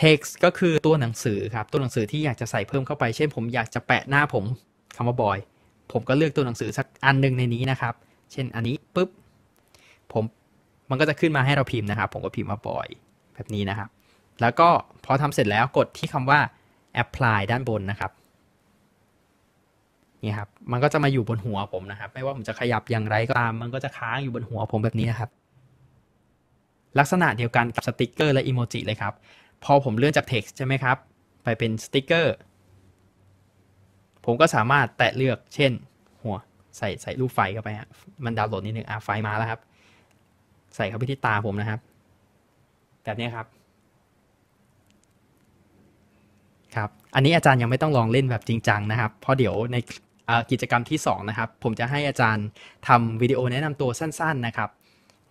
text ก็คือตัวหนังสือครับ ตัวหนังสือที่อยากจะใส่เพิ่มเข้าไป เช่นผมอยากจะแปะหน้าผมคำว่าบอย ผมก็เลือกตัวหนังสือสักอันนึงในนี้นะครับ เช่นอันนี้ปุ๊บผมมันก็จะขึ้นมาให้เราพิมพ์นะครับ ผมก็พิมพ์ว่าบอยแบบนี้นะครับ แล้วก็พอทำเสร็จแล้วกดที่คำว่า apply ด้านบนนะครับนี่ครับ มันก็จะมาอยู่บนหัวผมนะครับไม่ว่าผมจะขยับอย่างไรก็ตามมันก็จะค้างอยู่บนหัวผมแบบนี้นครับลักษณะเดียวกันกับสติกเกอร์และอิโมจิเลยครับ พอผมเลื่อนจาก text ใช่ไหมครับไปเป็นสติกเกอร์ผมก็สามารถแตะเลือกเช่น หัวใส่ใส่รูปไฟเข้าไปฮะมันดาวน์โหลดนิดนึงอ่ะไฟมาแล้วครับ ใส่เข้าไปที่ตาผมนะครับแบบนี้ครับครับ อันนี้อาจารย์ยังไม่ต้องลองเล่นแบบจริงจังนะครับเพราะเดี๋ยวในกิจกรรมที่2นะครับผมจะให้อาจารย์ทำวิดีโอแนะนำตัวสั้นๆนะครับ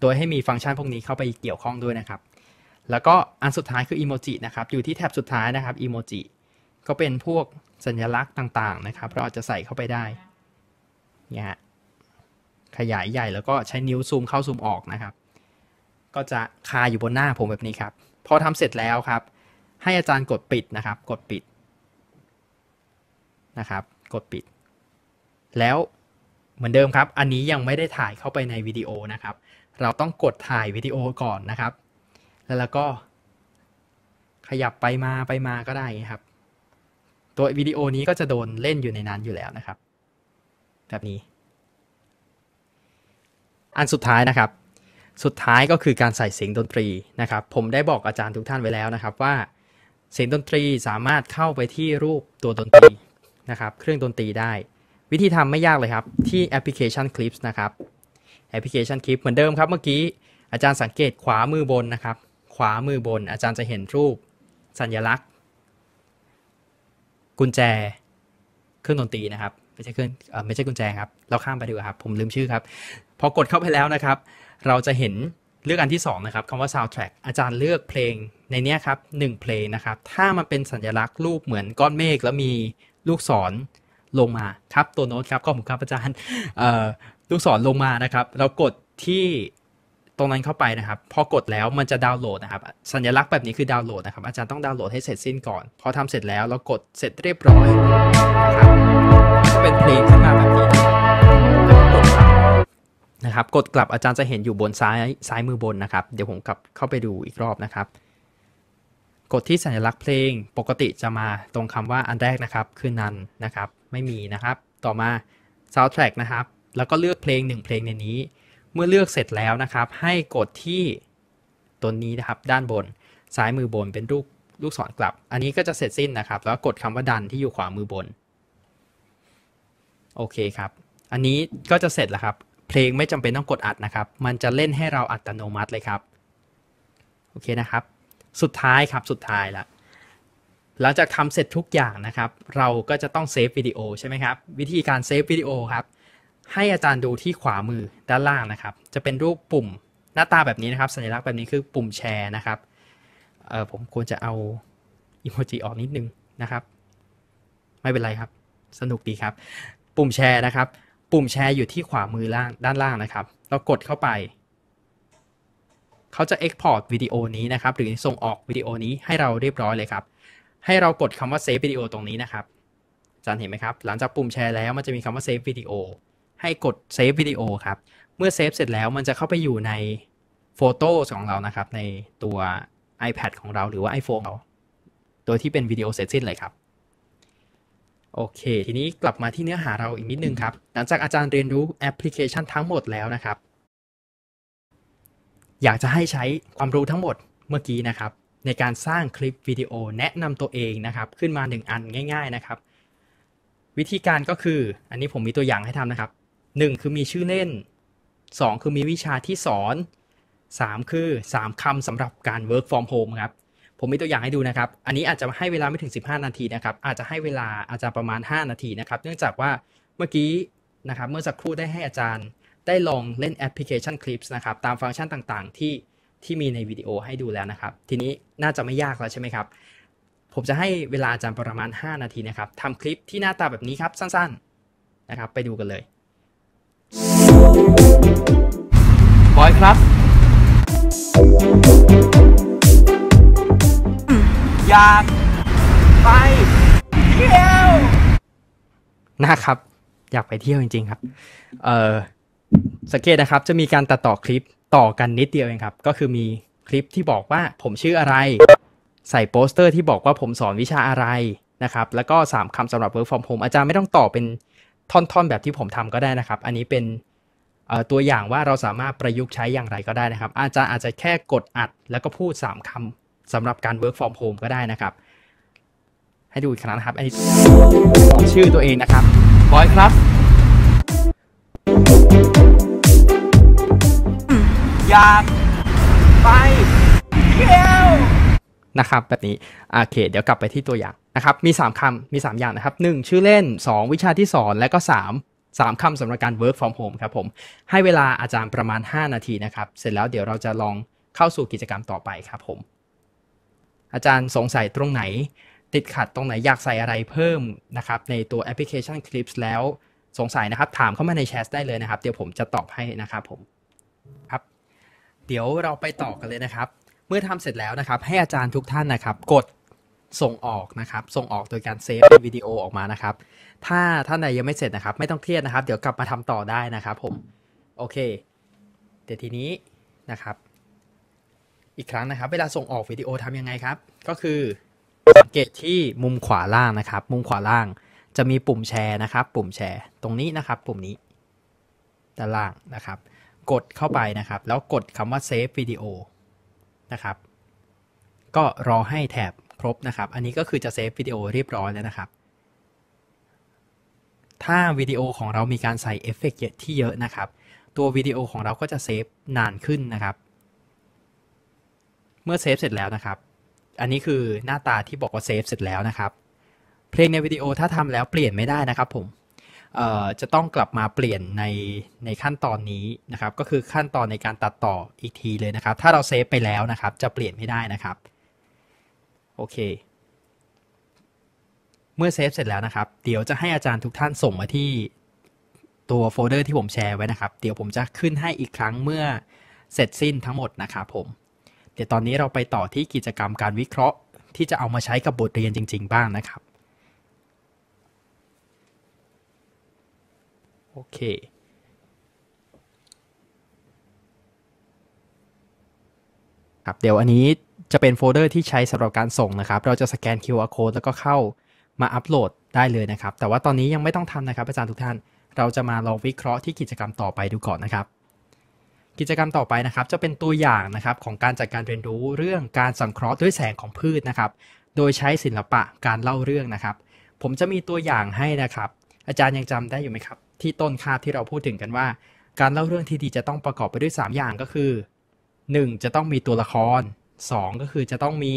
โดยให้มีฟังก์ชันพวกนี้เข้าไปเกี่ยวข้องด้วยนะครับ แล้วก็อันสุดท้ายคืออีโมจินะครับ อยู่ที่แท็บสุดท้ายนะครับอีโมจิก็เป็นพวกสัญลักษณ์ต่างๆนะครับเราอาจจะใส่เข้าไปได้เนี่ยขยายใหญ่แล้วก็ใช้นิ้วซูมเข้าซูมออกนะครับ ก็จะคาอยู่บนหน้าผมแบบนี้ครับ พอทำเสร็จแล้วครับ ให้อาจารย์กดปิดนะครับ กดปิดนะครับ กดปิด แล้วเหมือนเดิมครับอันนี้ยังไม่ได้ถ่ายเข้าไปในวิดีโอนะครับ เราต้องกดถ่ายวิดีโอก่อนนะครับ แล้วก็ขยับไปมาไปมาก็ได้ครับตัววิดีโอนี้ก็จะโดนเล่นอยู่ในนั้นอยู่แล้วนะครับ แบบนี้ อันสุดท้ายนะครับ สุดท้ายก็คือการใส่เสียงดนตรีนะครับ ผมได้บอกอาจารย์ทุกท่านไว้แล้วนะครับว่าเสียงดนตรีสามารถเข้าไปที่รูปตัวดนตรี นะครับเครื่องดนตรีได้ วิธีทำไม่ยากเลยครับ ที่แอปพลิเคชัน Clips นะครับแอปพลิเคชัน Clips เหมือนเดิมครับ เมื่อกี้อาจารย์สังเกตขวามือบนนะครับขวามือบน อาจารย์จะเห็นรูปสัญลักษณกุญแจเครื่องดนตรีนะครับ ไม่ใช่เครื่องไม่ใช่กุญแจครับ เราข้ามไปดีกว่าครับผมลืมชื่อครับพอกดเข้าไปแล้วนะครับ เราจะเห็นเลือกอันที่2นะครับคำว่า soundtrack อาจารย์เลือกเพลงในนี้ครับ1เพลงนะครับถ้ามันเป็นสัญลักษณ์รูปเหมือนก้อนเมฆแล้วมีลูกศรลงมาครับตัวโน้ตครับก็ผมครับอาจารย์ลูกศรลงมานะครับ เรากดที่ตรงนั้นเข้าไปนะครับ พอกดแล้วมันจะดาวน์โหลดนะครับ สัญลักษณ์แบบนี้คือดาวน์โหลดนะครับอาจารย์ต้องดาวน์โหลดให้เสร็จสิ้นก่อน พอทำเสร็จแล้วเรากดเสร็จเรียบร้อยนะครับจะเป็นเพลงขึ้นมาแบบนี้นะครับกดกลับอาจารย์จะเห็นอยู่บนซ้ายซ้ายมือบนนะครับ เดี๋ยวผมกลับเข้าไปดูอีกรอบนะครับ กดที่สัญลักษณ์เพลงปกติจะมาตรงคำว่าอันแรกนะครับคือนันนะครับไม่มีนะครับ ต่อมา soundtrack นะครับแล้วก็เลือกเพลง1เพลงในนี้เมื่อเลือกเสร็จแล้วนะครับ ให้กดที่ตัวนี้นะครับ ด้านบนซ้ายมือบนเป็นลูกลูกศรกลับ อันนี้ก็จะเสร็จสิ้นนะครับ แล้วกดคำว่าดันที่อยู่ขวามือบน โอเคครับ อันนี้ก็จะเสร็จแล้วครับ เพลงไม่จำเป็นต้องกดอัดนะครับ มันจะเล่นให้เราอัตโนมัติเลยครับโอเคนะครับ สุดท้ายครับสุดท้ายละหลังจากทำเสร็จทุกอย่างนะครับ เราก็จะต้องเซฟวิดีโอใช่ไหมครับวิธีการเซฟวิดีโอครับให้อาจารย์ดูที่ขวามือด้านล่างนะครับ จะเป็นรูปปุ่มหน้าตาแบบนี้นะครับ สัญลักษณ์แบบนี้คือปุ่มแชร์นะครับ เออผมควรจะเอาอีโมจิออกนิดนึงนะครับ ไม่เป็นไรครับ สนุกดีครับ ปุ่มแชร์นะครับ ปุ่มแชร์อยู่ที่ขวามือล่างด้านล่างนะครับ เรากดเข้าไป เขาจะ Export วิดีโอนี้นะครับ หรือส่งออกวิดีโอนี้ให้เราเรียบร้อยเลยครับ ให้เรากดคำว่า Save Video ตรงนี้นะครับ อาจารย์เห็นไหมครับ หลังจากปุ่มแชร์แล้วมันจะมีคำว่า Save Video ให้กดเซฟวิดีโอครับ เมื่อเซฟเสร็จแล้วมันจะเข้าไปอยู่ในโฟโต้ของเรานะครับ ในตัว iPad ของเราหรือว่า iPhone เราโดยที่เป็นวิดีโอเสร็จสิ้นเลยครับ โอเค ทีนี้กลับมาที่เนื้อหาเราอีกนิดนึงครับ หลังจากอาจารย์เรียนรู้แอปพลิเคชันทั้งหมดแล้วนะครับ อยากจะให้ใช้ความรู้ทั้งหมดเมื่อกี้นะครับ ในการสร้างคลิปวิดีโอแนะนำตัวเองนะครับ ขึ้นมา1อันง่ายๆนะครับ วิธีการก็คืออันนี้ผมมีตัวอย่างให้ทำนะครับ1คือมีชื่อเล่น 2 คือมีวิชาที่สอน3 คือ 3คำสำหรับการ work from home ครับ ผมมีตัวอย่างให้ดูนะครับ อันนี้อาจจะให้เวลาไม่ถึง 15 นาทีนะครับ อาจจะให้เวลาอาจารย์ประมาณ 5 นาทีนะครับ เนื่องจากว่าเมื่อกี้นะครับเมื่อสักครู่ได้ให้อาจารย์ได้ลองเล่นแอปพลิเคชัน Clips นะครับ ตามฟังก์ชันต่างๆ ที่ที่มีในวิดีโอให้ดูแล้วนะครับ ทีนี้น่าจะไม่ยากแล้วใช่ไหมครับ ผมจะให้เวลาอาจารย์ประมาณ 5 นาทีนะครับทำคลิปที่หน้าตาแบบนี้ครับสั้นๆนะครับไปดูกันเลยบอยครับอยาก ไปเที่ยวนะครับ อยากไปเที่ยวจริงๆครับ เออสังเกตนะครับจะมีการตัดต่อคลิปต่อกันนิดเดียวเองครับ ก็คือมีคลิปที่บอกว่าผมชื่ออะไร ใส่โปสเตอร์ที่บอกว่าผมสอนวิชาอะไรนะครับ แล้วก็ 3 คำสำหรับ work from home อาจารย์ไม่ต้องต่อเป็นท่อนๆ แบบที่ผมทำก็ได้นะครับ อันนี้เป็นตัวอย่างว่าเราสามารถประยุกต์ใช้อย่างไรก็ได้นะครับ อาจจะอาจจะแค่กดอัด แล้วก็พูด 3 คำสำหรับการ work from home ก็ได้นะครับ ให้ดูอีกครั้งนะครับอันนี้ ชื่อตัวเองนะครับบอยครับ อยากไปเที่ยว นะครับแบบนี้ โอเค เดี๋ยวกลับไปที่ตัวอย่างนะครับ มี 3คำมี 3 อย่างนะครับ 1 ชื่อเล่น 2 วิชาที่สอน และก็ 3 3คำสำหรับการ work from home ครับผม ให้เวลาอาจารย์ประมาณ 5 นาทีนะครับ เสร็จแล้วเดี๋ยวเราจะลองเข้าสู่กิจกรรมต่อไปครับผม อาจารย์สงสัยตรงไหน ติดขัดตรงไหน อยากใส่อะไรเพิ่มนะครับ ในตัวแอปพลิเคชัน Clips แล้วสงสัยนะครับ ถามเข้ามาในแชทได้เลยนะครับ เดี๋ยวผมจะตอบให้นะครับผมครับ เดี๋ยวเราไปต่อกันเลยนะครับ เมื่อทำเสร็จแล้วนะครับให้อาจารย์ทุกท่านนะครับกดส่งออกนะครับ ส่งออกโดยการเซฟวิดีโอออกมานะครับ ถ้าท่านใดยังไม่เสร็จนะครับ ไม่ต้องเครียดนะครับ เดี๋ยวกลับมาทำต่อได้นะครับ ผม โอเค เดี๋ยวทีนี้นะครับ อีกครั้งนะครับ เวลาส่งออกวิดีโอทำยังไงครับ ก็คือ สังเกตที่มุมขวาล่างนะครับ มุมขวาล่าง จะมีปุ่มแชร์นะครับ ปุ่มแชร์ ตรงนี้นะครับ ปุ่มนี้ ด้านล่างนะครับ กดเข้าไปนะครับ แล้วกดคำว่าเซฟวิดีโอนะครับ ก็รอให้แถบครบนะครับ อันนี้ก็คือจะเซฟวิดีโอเรียบร้อย แล้วนะครับ ถ้าวิดีโอของเรามีการใส่เอฟเฟกต์ที่เยอะนะครับ ตัววิดีโอของเราก็จะเซฟนานขึ้นนะครับ เมื่อเซฟเสร็จแล้วนะครับ อันนี้คือหน้าตาที่บอกว่า เซฟเสร็จแล้วนะครับ เพลงในวิดีโอถ้าทำแล้วเปลี่ยนไม่ได้นะครับผม จะต้องกลับมาเปลี่ยนในในขั้นตอนนี้นะครับ ก็คือขั้นตอนในการตัดต่ออีกทีเลยนะครับ ถ้าเราเซฟไปแล้วนะครับจะเปลี่ยนไม่ได้นะครับโอเค เมื่อเซฟเสร็จแล้วนะครับ เดี๋ยวจะให้อาจารย์ทุกท่านส่งมาที่ตัวโฟลเดอร์ที่ผมแชร์ไว้นะครับ เดี๋ยวผมจะขึ้นให้อีกครั้งเมื่อเสร็จสิ้นทั้งหมดนะครับผม เดี๋ยวตอนนี้เราไปต่อที่กิจกรรมการวิเคราะห์ ที่จะเอามาใช้กับบทเรียนจริงๆบ้างนะครับ โอเค ครับเดี๋ยวอันนี้จะเป็นโฟลเดอร์ที่ใช้สำหรับการส่งนะครับ เราจะสแกน QR code แล้วก็เข้ามาอัปโหลดได้เลยนะครับ แต่ว่าตอนนี้ยังไม่ต้องทำนะครับ อาจารย์ทุกท่าน เราจะมาลองวิเคราะห์ที่กิจกรรมต่อไปดูก่อนนะครับ กิจกรรมต่อไปนะครับจะเป็นตัวอย่างนะครับ ของการจัดการเรียนรู้เรื่องการสังเคราะห์ด้วยแสงของพืชนะครับ โดยใช้ศิลปะการเล่าเรื่องนะครับ ผมจะมีตัวอย่างให้นะครับ อาจารย์ยังจำได้อยู่ไหมครับ ที่ต้นคาบที่เราพูดถึงกันว่า การเล่าเรื่องที่ดีจะต้องประกอบไปด้วย 3 อย่างก็คือ 1. จะต้องมีตัวละคร2 ก็คือจะต้องมี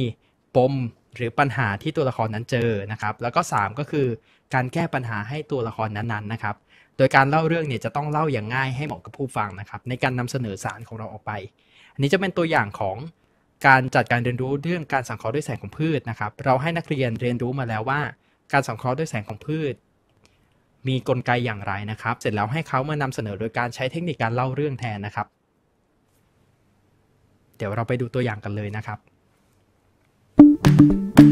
ปมหรือปัญหาที่ตัวละครนั้นเจอนะครับ แล้วก็ 3 ก็คือการแก้ปัญหาให้ตัวละครนั้นๆนะครับโดยการเล่าเรื่องเนี่ยจะต้องเล่าอย่างง่ายให้เหมาะกับผู้ฟังนะครับ ในการนำเสนอสารของเราออกไป อันนี้จะเป็นตัวอย่างของการจัดการเรียนรู้เรื่องการสังเคราะห์ด้วยแสงของพืชนะครับเราให้นักเรียนเรียนรู้มาแล้วว่า การสังเคราะห์ด้วยแสงของพืช มีกลไกอย่างไรนะครับ เสร็จแล้วให้เขามานำเสนอโดยการใช้เทคนิคการเล่าเรื่องแทนนะครับเดี๋ยวเราไปดูตัวอย่างกันเลยนะครับ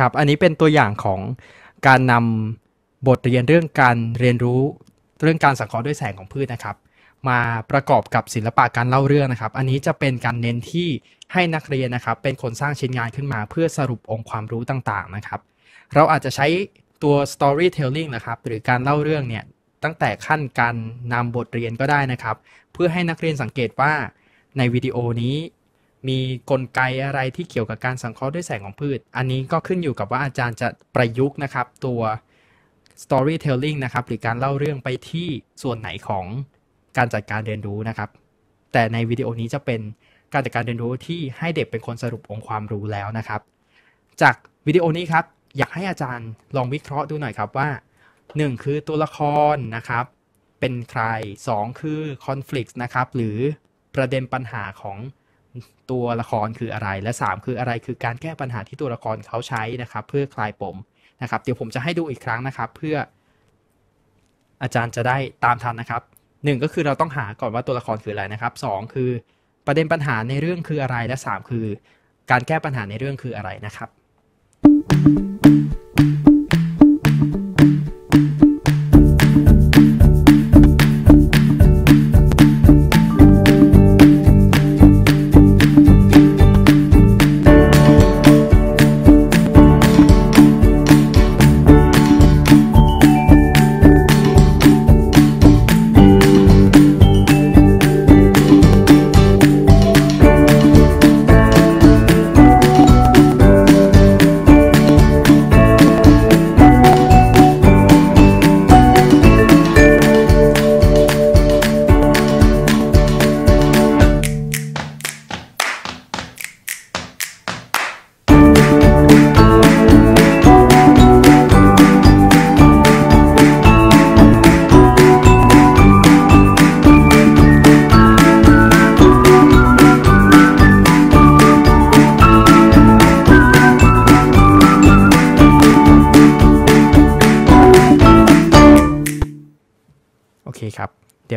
ครับ อันนี้เป็นตัวอย่างของการนำบทเรียนเรื่องการเรียนรู้ เรื่องการสังเคราะห์ด้วยแสงของพืชนะครับ มาประกอบกับศิลปะการเล่าเรื่องนะครับ อันนี้จะเป็นการเน้นที่ให้นักเรียนนะครับเป็นคนสร้างชิ้นงานขึ้นมา เพื่อสรุปองค์ความรู้ต่างๆนะครับ เราอาจจะใช้ตัว storytelling นะครับ หรือการเล่าเรื่องเนี่ยตั้งแต่ขั้นการนำบทเรียนก็ได้นะครับ เพื่อให้นักเรียนสังเกตว่าในวิดีโอนี้มีกลไกอะไรที่เกี่ยวกับการสังเคราะห์ด้วยแสงของพืช อันนี้ก็ขึ้นอยู่กับว่าอาจารย์จะประยุกต์นะครับ ตัว storytelling นะครับหรือการเล่าเรื่องไปที่ส่วนไหนของการจัดการเรียนรู้นะครับ แต่ในวิดีโอนี้จะเป็นการจัดการเรียนรู้ที่ให้เด็กเป็นคนสรุปองค์ความรู้แล้วนะครับ จากวิดีโอนี้ครับ อยากให้อาจารย์ลองวิเคราะห์ดูหน่อยครับว่า 1 คือตัวละครนะครับ เป็นใคร 2 คือ conflict นะครับหรือประเด็นปัญหาของตัวละครคืออะไร และ 3 คืออะไร คือการแก้ปัญหาที่ตัวละครเขาใช้นะครับ เพื่อคลายปมนะครับ เดี๋ยวผมจะให้ดูอีกครั้งนะครับ เพื่อ อาจารย์จะได้ตามทันนะครับ 1 ก็คือเราต้องหาก่อนว่าตัวละครคืออะไรนะครับ 2 คือประเด็นปัญหาในเรื่องคืออะไร และ 3 คือ การแก้ปัญหาในเรื่องคืออะไรนะครับ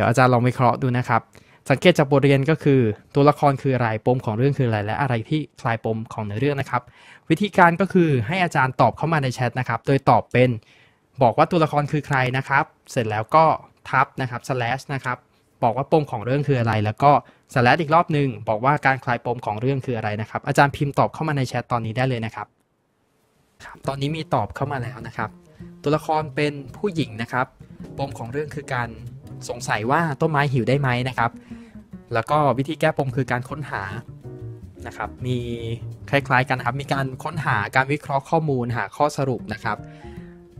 ยวอาจารย์ลองวิเคราะห์ดูนะครับ สังเกตจากบทเรียนก็คือ ตัวละครคืออะไรปมของเรื่องคืออะไร และอะไรที่คลายปมของเนื้อเรื่องนะครับ วิธีการก็คือให้อาจารย์ตอบเข้ามาในแชทนะครับโดยตอบเป็นบอกว่าตัวละครคือใครนะครับ เสร็จแล้วก็ทับนะครับ slash นะครับบอกว่าปมของเรื่องคืออะไร แล้วก็สแลดอีกรอบหนึ่งบอกว่าการคลายปมของเรื่องคืออะไรนะครับ อาจารย์พิมพ์ตอบเข้ามาในแชทตอนนี้ได้เลยนะครับครับ ตอนนี้มีตอบเข้ามาแล้วนะครับ ตัวละครเป็นผู้หญิงนะครับ ปมของเรื่องคือการสงสัยว่าต้นไม้หิวได้ไหมนะครับ แล้วก็วิธีแก้ปมคือการค้นหานะครับ มีคล้ายๆกันครับ มีการค้นหาการวิเคราะห์ข้อมูลหาข้อสรุปนะครับ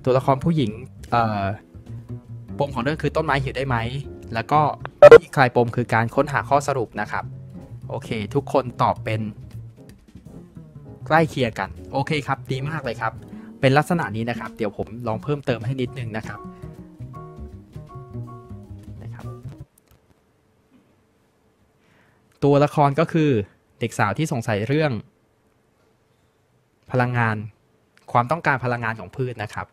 ตัวละครผู้หญิงปมของเรื่องคือต้นไม้หิวได้ไหม แล้วก็วิธีคลายปมคือการค้นหาข้อสรุปนะครับ โอเค ทุกคนตอบเป็น ใกล้เคียงกัน โอเคครับดีมากเลยครับ เป็นลักษณะนี้นะครับ เดี๋ยวผมลองเพิ่มเติมให้นิดนึงนะครับตัวละครก็คือเด็กสาวที่สงสัยเรื่องพลังงาน ความต้องการพลังงานของพืชนะครับ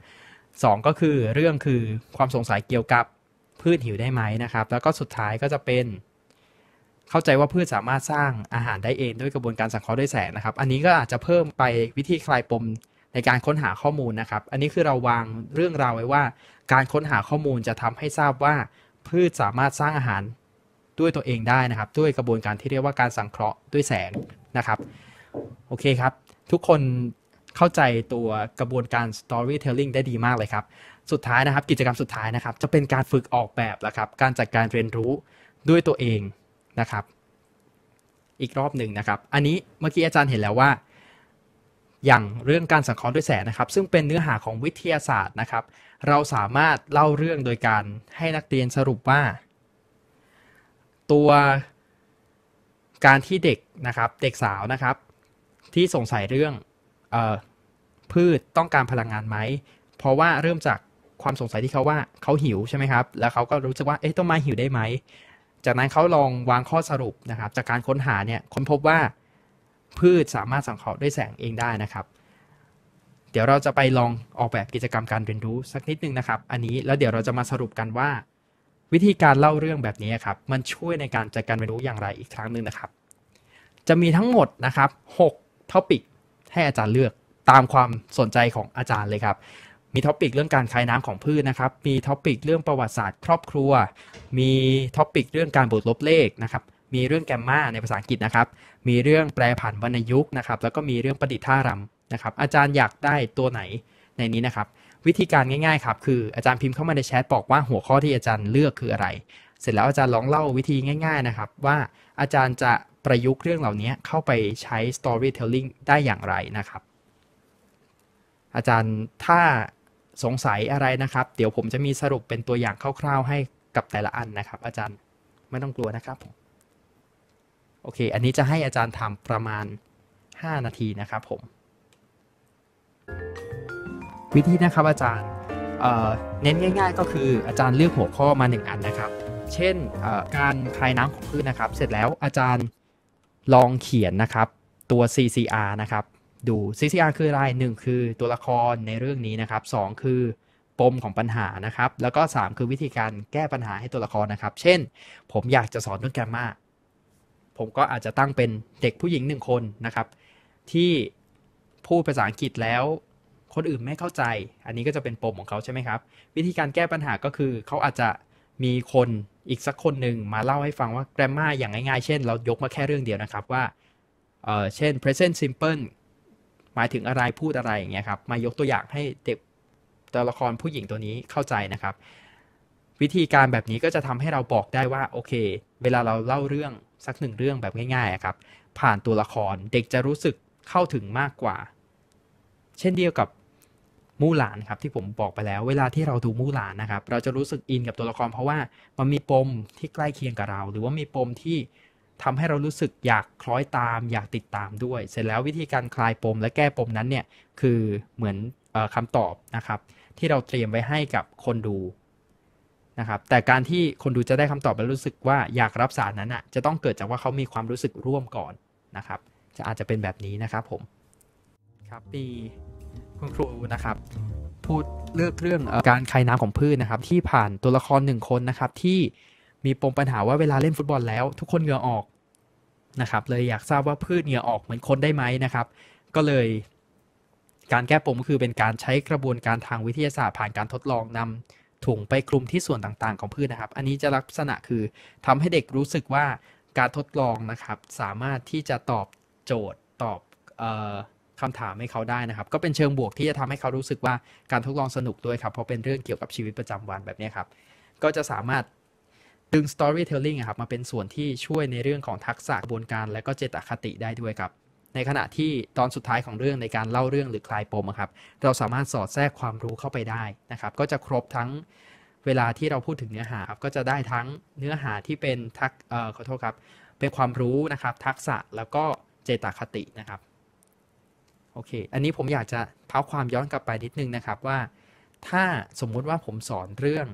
สองก็คือเรื่องคือความสงสัยเกี่ยวกับพืชหิวได้ไหมนะครับ แล้วก็สุดท้ายก็จะเป็น เข้าใจว่าพืชสามารถสร้างอาหารได้เองด้วยกระบวนการสังเคราะห์ด้วยแสงนะครับ อันนี้ก็อาจจะเพิ่มไปวิธีคลายปมในการค้นหาข้อมูลนะครับ อันนี้คือเราวางเรื่องราวไว้ว่า การค้นหาข้อมูลจะทำให้ทราบว่าพืชสามารถสร้างอาหารด้วยตัวเองได้นะครับ ด้วยกระบวนการที่เรียกว่าการสังเคราะห์ด้วยแสงนะครับ โอเคครับ ทุกคนเข้าใจตัวกระบวนการ storytelling ได้ดีมากเลยครับ สุดท้ายนะครับกิจกรรมสุดท้ายนะครับ จะเป็นการฝึกออกแบบและครับ การจัดการเรียนรู้ด้วยตัวเองนะครับ อีกรอบหนึ่งนะครับ อันนี้เมื่อกี้อาจารย์เห็นแล้วว่า อย่างเรื่องการสังเคราะห์ด้วยแสงนะครับ ซึ่งเป็นเนื้อหาของวิทยาศาสตร์นะครับ เราสามารถเล่าเรื่องโดยการให้นักเรียนสรุปว่าตัวการที่เด็ก นะครับ เด็กสาวนะครับ ที่สงสัยเรื่องออพืชต้องการพลังงานไหม เพราะว่าเริ่มจากความสงสัยที่เขาว่าเขาหิวใช่ไหมครับ แล้วเขาก็รู้สึกว่าเอ๊ะต้นไม้หิวได้ไหม จากนั้นเขาลองวางข้อสรุปนะครับ จากการค้นหาเนี่ยค้นพบว่าพืชสามารถสังเคราะห์ด้วยแสงเองได้นะครับ เดี๋ยวเราจะไปลองออกแบบกิจกรรมการเรียนรู้สักนิดนึงนะครับ อันนี้แล้วเดี๋ยวเราจะมาสรุปกันว่าวิธีการเล่าเรื่องแบบนี้ครับ มันช่วยในการจัดการเรียนรู้อย่างไรอีกครั้งหนึ่งนะครับ จะมีทั้งหมดนะครับ6ท็อปิกให้อาจารย์เลือกตามความสนใจของอาจารย์เลยครับ มีท็อปิกเรื่องการคายน้ำของพืชนะครับ มีท็อปิกเรื่องประวัติศาสตร์ ครอบครัว มีท็อปิกเรื่องการบวกลบเลขนะครับมีเรื่องแกมมาในภาษาอังกฤษนะครับ มีเรื่องแปลผันวรรณยุกต์นะครับ แล้วก็มีเรื่องประดิษฐ์ท่ารำนะครับ อาจารย์อยากได้ตัวไหนในนี้นะครับวิธีการง่ายๆครับคืออาจารย์พิมพ์เข้ามาในแชทบอกว่าหัวข้อที่อาจารย์เลือกคืออะไร เสร็จแล้วอาจารย์ลองเล่าวิธีง่าย ๆนะครับ ว่าอาจารย์จะประยุกต์เรื่องเหล่านี้เข้าไปใช้ storytelling ได้อย่างไรนะครับ อาจารย์ถ้าสงสัยอะไรนะครับ เดี๋ยวผมจะมีสรุปเป็นตัวอย่างคร่าว ๆให้กับแต่ละอันนะครับ อาจารย์ไม่ต้องกลัวนะครับผมโอเค อันนี้จะให้อาจารย์ทำประมาณ 5 นาทีนะครับผมวิธีนะครับอาจารย์เน้นง่าย ๆ ก็คืออาจารย์เลือกหัวข้อมา 1 อันนะครับ เช่นการคลายน้ำของพืชนะครับเสร็จแล้วอาจารย์ลองเขียนนะครับตัว CCR นะครับดู CCR คืออะไรหนึ่งคือตัวละครในเรื่องนี้นะครับสองคือปมของปัญหานะครับ แล้วก็ 3 คือวิธีการแก้ปัญหาให้ตัวละครนะครับ เช่นผมอยากจะสอนเรื่องแกรมมาผมก็อาจจะตั้งเป็นเด็กผู้หญิงหนึ่งคนนะครับที่พูดภาษาอังกฤษแล้วคนอื่นไม่เข้าใจ อันนี้ก็จะเป็นปมของเขาใช่ไหมครับ วิธีการแก้ปัญหาก็คือ เขาอาจจะมีคนอีกสักคนหนึ่ง มาเล่าให้ฟังว่าแกรมมาอย่างง่ายๆ เช่นเรายกมาแค่เรื่องเดียวนะครับว่าเเช่น present simple หมายถึงอะไรพูดอะไรอย่างเงี้ยครับมายกตัวอย่างให้ เด็กตัวละครผู้หญิงตัวนี้เข้าใจนะครับ วิธีการแบบนี้ก็จะทำให้เราบอกได้ว่าโอเค เวลาเราเล่าเรื่องสักหนึ่งเรื่องแบบง่ายๆครับผ่านตัวละครเด็กจะรู้สึกเข้าถึงมากกว่า เช่นเดียวกับมู่หลานครับที่ผมบอกไปแล้ว เวลาที่เราดูมู่หลานนะครับ เราจะรู้สึกอินกับตัวละครเพราะว่ามันมีปมที่ใกล้เคียงกับเรา หรือว่ามีปมที่ทำให้เรารู้สึกอยากคล้อยตามอยากติดตามด้วย เสร็จแล้ววิธีการคลายปมและแก้ปมนั้นเนี่ยคือเหมือนอคำตอบนะครับที่เราเตรียมไว้ให้กับคนดูนะครับแต่การที่คนดูจะได้คำตอบและรู้สึกว่าอยากรับสารนั้นอ่ะจะต้องเกิดจากว่าเขามีความรู้สึกร่วมก่อนนะครับ จะอาจจะเป็นแบบนี้นะครับผมครับปีคุณครูนะครับ พูดเลือกเรื่องการคายน้ำของพืชนนะครับ ที่ผ่านตัวละครหนึ่งคนนะครับ ที่มีปมปัญหาว่าเวลาเล่นฟุตบอลแล้วทุกคน เหงื่อออกนะครับเลย อยากทราบว่าพืชเหงื่อออกเหมือน คน ได้ไหมนะครับ ก็เลย การแก้ปมก็คือเป็นการใช้กระบวนการทางวิทยาศาสตร์ผ่านการทดลองนำถุงไปคลุมที่ส่วนต่างๆของพืชนะครับ อันนี้จะลักษณะคือทำให้เด็กรู้สึกว่าการทดลองนะครับ สามารถที่จะตอบโจทย์ตอบคำถามให้เขาได้นะครับ ก็เป็นเชิงบวกที่จะทำให้เขารู้สึกว่าการทดลองสนุกด้วยครับเพราะเป็นเรื่องเกี่ยวกับชีวิตประจำวันแบบนี้ครับก็จะสามารถดึง storytelling ครับมาเป็นส่วนที่ช่วยในเรื่องของทักษะกระบวนการและก็เจตคติได้ด้วยครับ ในขณะที่ตอนสุดท้ายของเรื่องในการเล่าเรื่องหรือคลายปมครับ เราสามารถสอดแทรกความรู้เข้าไปได้นะครับ ก็จะครบทั้งเวลาที่เราพูดถึงเนื้อหาครับก็จะได้ทั้งเนื้อหาที่เป็นทักเอ่อขอโทษครับเป็นความรู้นะครับ ทักษะแล้วก็เจตคตินะครับโอเค อันนี้ผมอยากจะเท้าความย้อนกลับไปนิดนึงนะครับว่า ถ้าสมมุติว่าผมสอนเรื่อง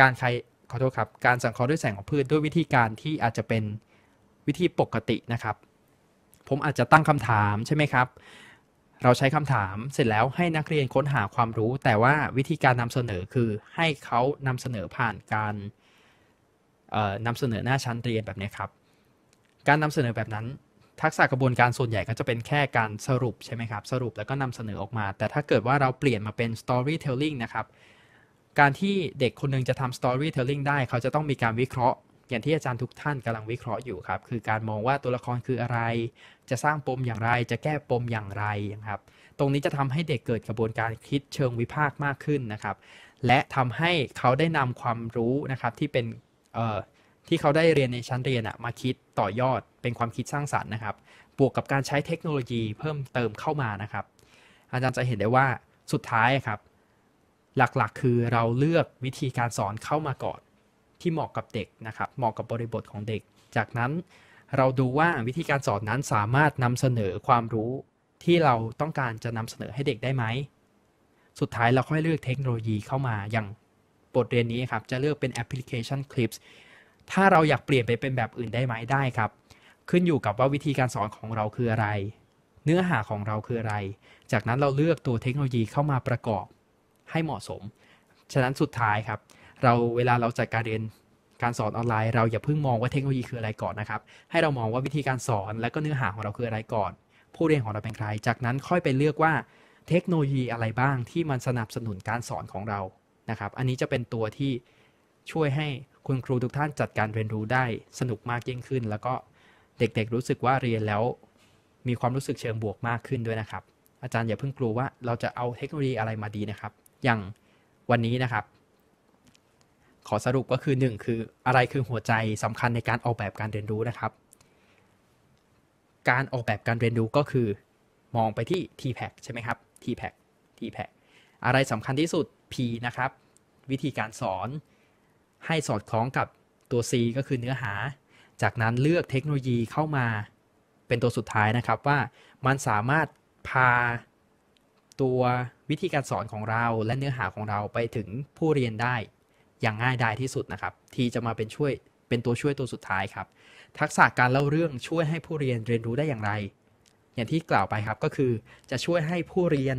การใครขอโทษครับ การสังเคราะห์ด้วยแสงของพืชด้วยวิธีการที่อาจจะเป็นวิธีปกตินะครับ ผมอาจจะตั้งคำถามใช่ไหมครับ เราใช้คำถามเสร็จแล้วให้นักเรียนค้นหาความรู้ แต่ว่าวิธีการนำเสนอคือให้เขานำเสนอผ่านการนำเสนอหน้าชั้นเรียนแบบนี้ครับการนำเสนอแบบนั้น ทักษะกระบวนการส่วนใหญ่ก็จะเป็นแค่การสรุป ใช่ไหมครับ สรุปแล้วก็นำเสนอออกมา แต่ถ้าเกิดว่าเราเปลี่ยนมาเป็น storytelling นะครับการที่เด็กคนนึงจะทำ storytelling ได้เขาจะต้องมีการวิเคราะห์อย่างที่อาจารย์ทุกท่านกำลังวิเคราะห์อยู่ครับคือการมองว่าตัวละครคืออะไร จะสร้างปมอย่างไร จะแก้ปมอย่างไรนะครับ ตรงนี้จะทำให้เด็กเกิดกระบวนการคิดเชิงวิพากษ์มากขึ้นนะครับ และทำให้เขาได้นำความรู้นะครับที่เป็นที่เขาได้เรียนในชั้นเรียนมาคิดต่อยอดเป็นความคิดสร้างสารรค์นะครับ บวกกับการใช้เทคโนโลยีเพิ่มเติมเข้ามานะครับ อาจารย์จะเห็นได้ว่าสุดท้ายครับหลัก ๆ คือเราเลือกวิธีการสอนเข้ามาก่อนที่เหมาะกับเด็กนะครับ เหมาะกับบริบทของเด็ก จากนั้นเราดูว่าวิธีการสอนนั้นสามารถนำเสนอความรู้ที่เราต้องการจะนำเสนอให้เด็กได้ไหม สุดท้ายเราค่อยเลือกเทคโนโลยีเข้ามาอย่างบทเรียนนี้ครับจะเลือกเป็นแอปพลิเคชันคลิปถ้าเราอยากเปลี่ยนไปเป็นแบบอื่นได้ไหมได้ครับ ขึ้นอยู่กับว่าวิธีการสอนของเราคืออะไร เนื้อหาของเราคืออะไร จากนั้นเราเลือกตัวเทคโนโลยีเข้ามาประกอบให้เหมาะสม ฉะนั้นสุดท้ายครับ เราเวลาเราจัดการเรียนการสอนออนไลน์ เราอย่าเพิ่งมองว่าเทคโนโลยีคืออะไรก่อนนะครับให้เรามองว่าวิธีการสอนและก็เนื้อหาของเราคืออะไรก่อน ผู้เรียนของเราเป็นใคร จากนั้นค่อยไปเลือกว่าเทคโนโลยีอะไรบ้างที่มันสนับสนุนการสอนของเรานะครับ อันนี้จะเป็นตัวที่ช่วยให้คุณครูทุกท่านจัดการเรียนรู้ได้สนุกมากยิ่งขึ้น แล้วก็เด็กๆรู้สึกว่าเรียนแล้วมีความรู้สึกเชิงบวกมากขึ้นด้วยนะครับอาจารย์อย่าเพิ่งกลัวว่าเราจะเอาเทคโนโลยีอะไรมาดีนะครับ อย่างวันนี้นะครับ ขอสรุปก็คือ 1 คืออะไรคือหัวใจสำคัญในการออกแบบการเรียนรู้นะครับ การออกแบบการเรียนรู้ก็คือ มองไปที่ T-PAC ใช่ไหมครับ T-PAC T-PAC อะไรสำคัญที่สุด P นะครับ วิธีการสอนให้สอดคล้องกับตัว C ก็คือเนื้อหา จากนั้นเลือกเทคโนโลยีเข้ามาเป็นตัวสุดท้ายนะครับว่ามันสามารถพาตัววิธีการสอนของเราและเนื้อหาของเราไปถึงผู้เรียนได้อย่างง่ายดายที่สุดนะครับ ที่จะมาเป็นช่วยเป็นตัวช่วยตัวสุดท้ายครับ ทักษะการเล่าเรื่องช่วยให้ผู้เรียนเรียนรู้ได้อย่างไร อย่างที่กล่าวไปครับก็คือ จะช่วยให้ผู้เรียน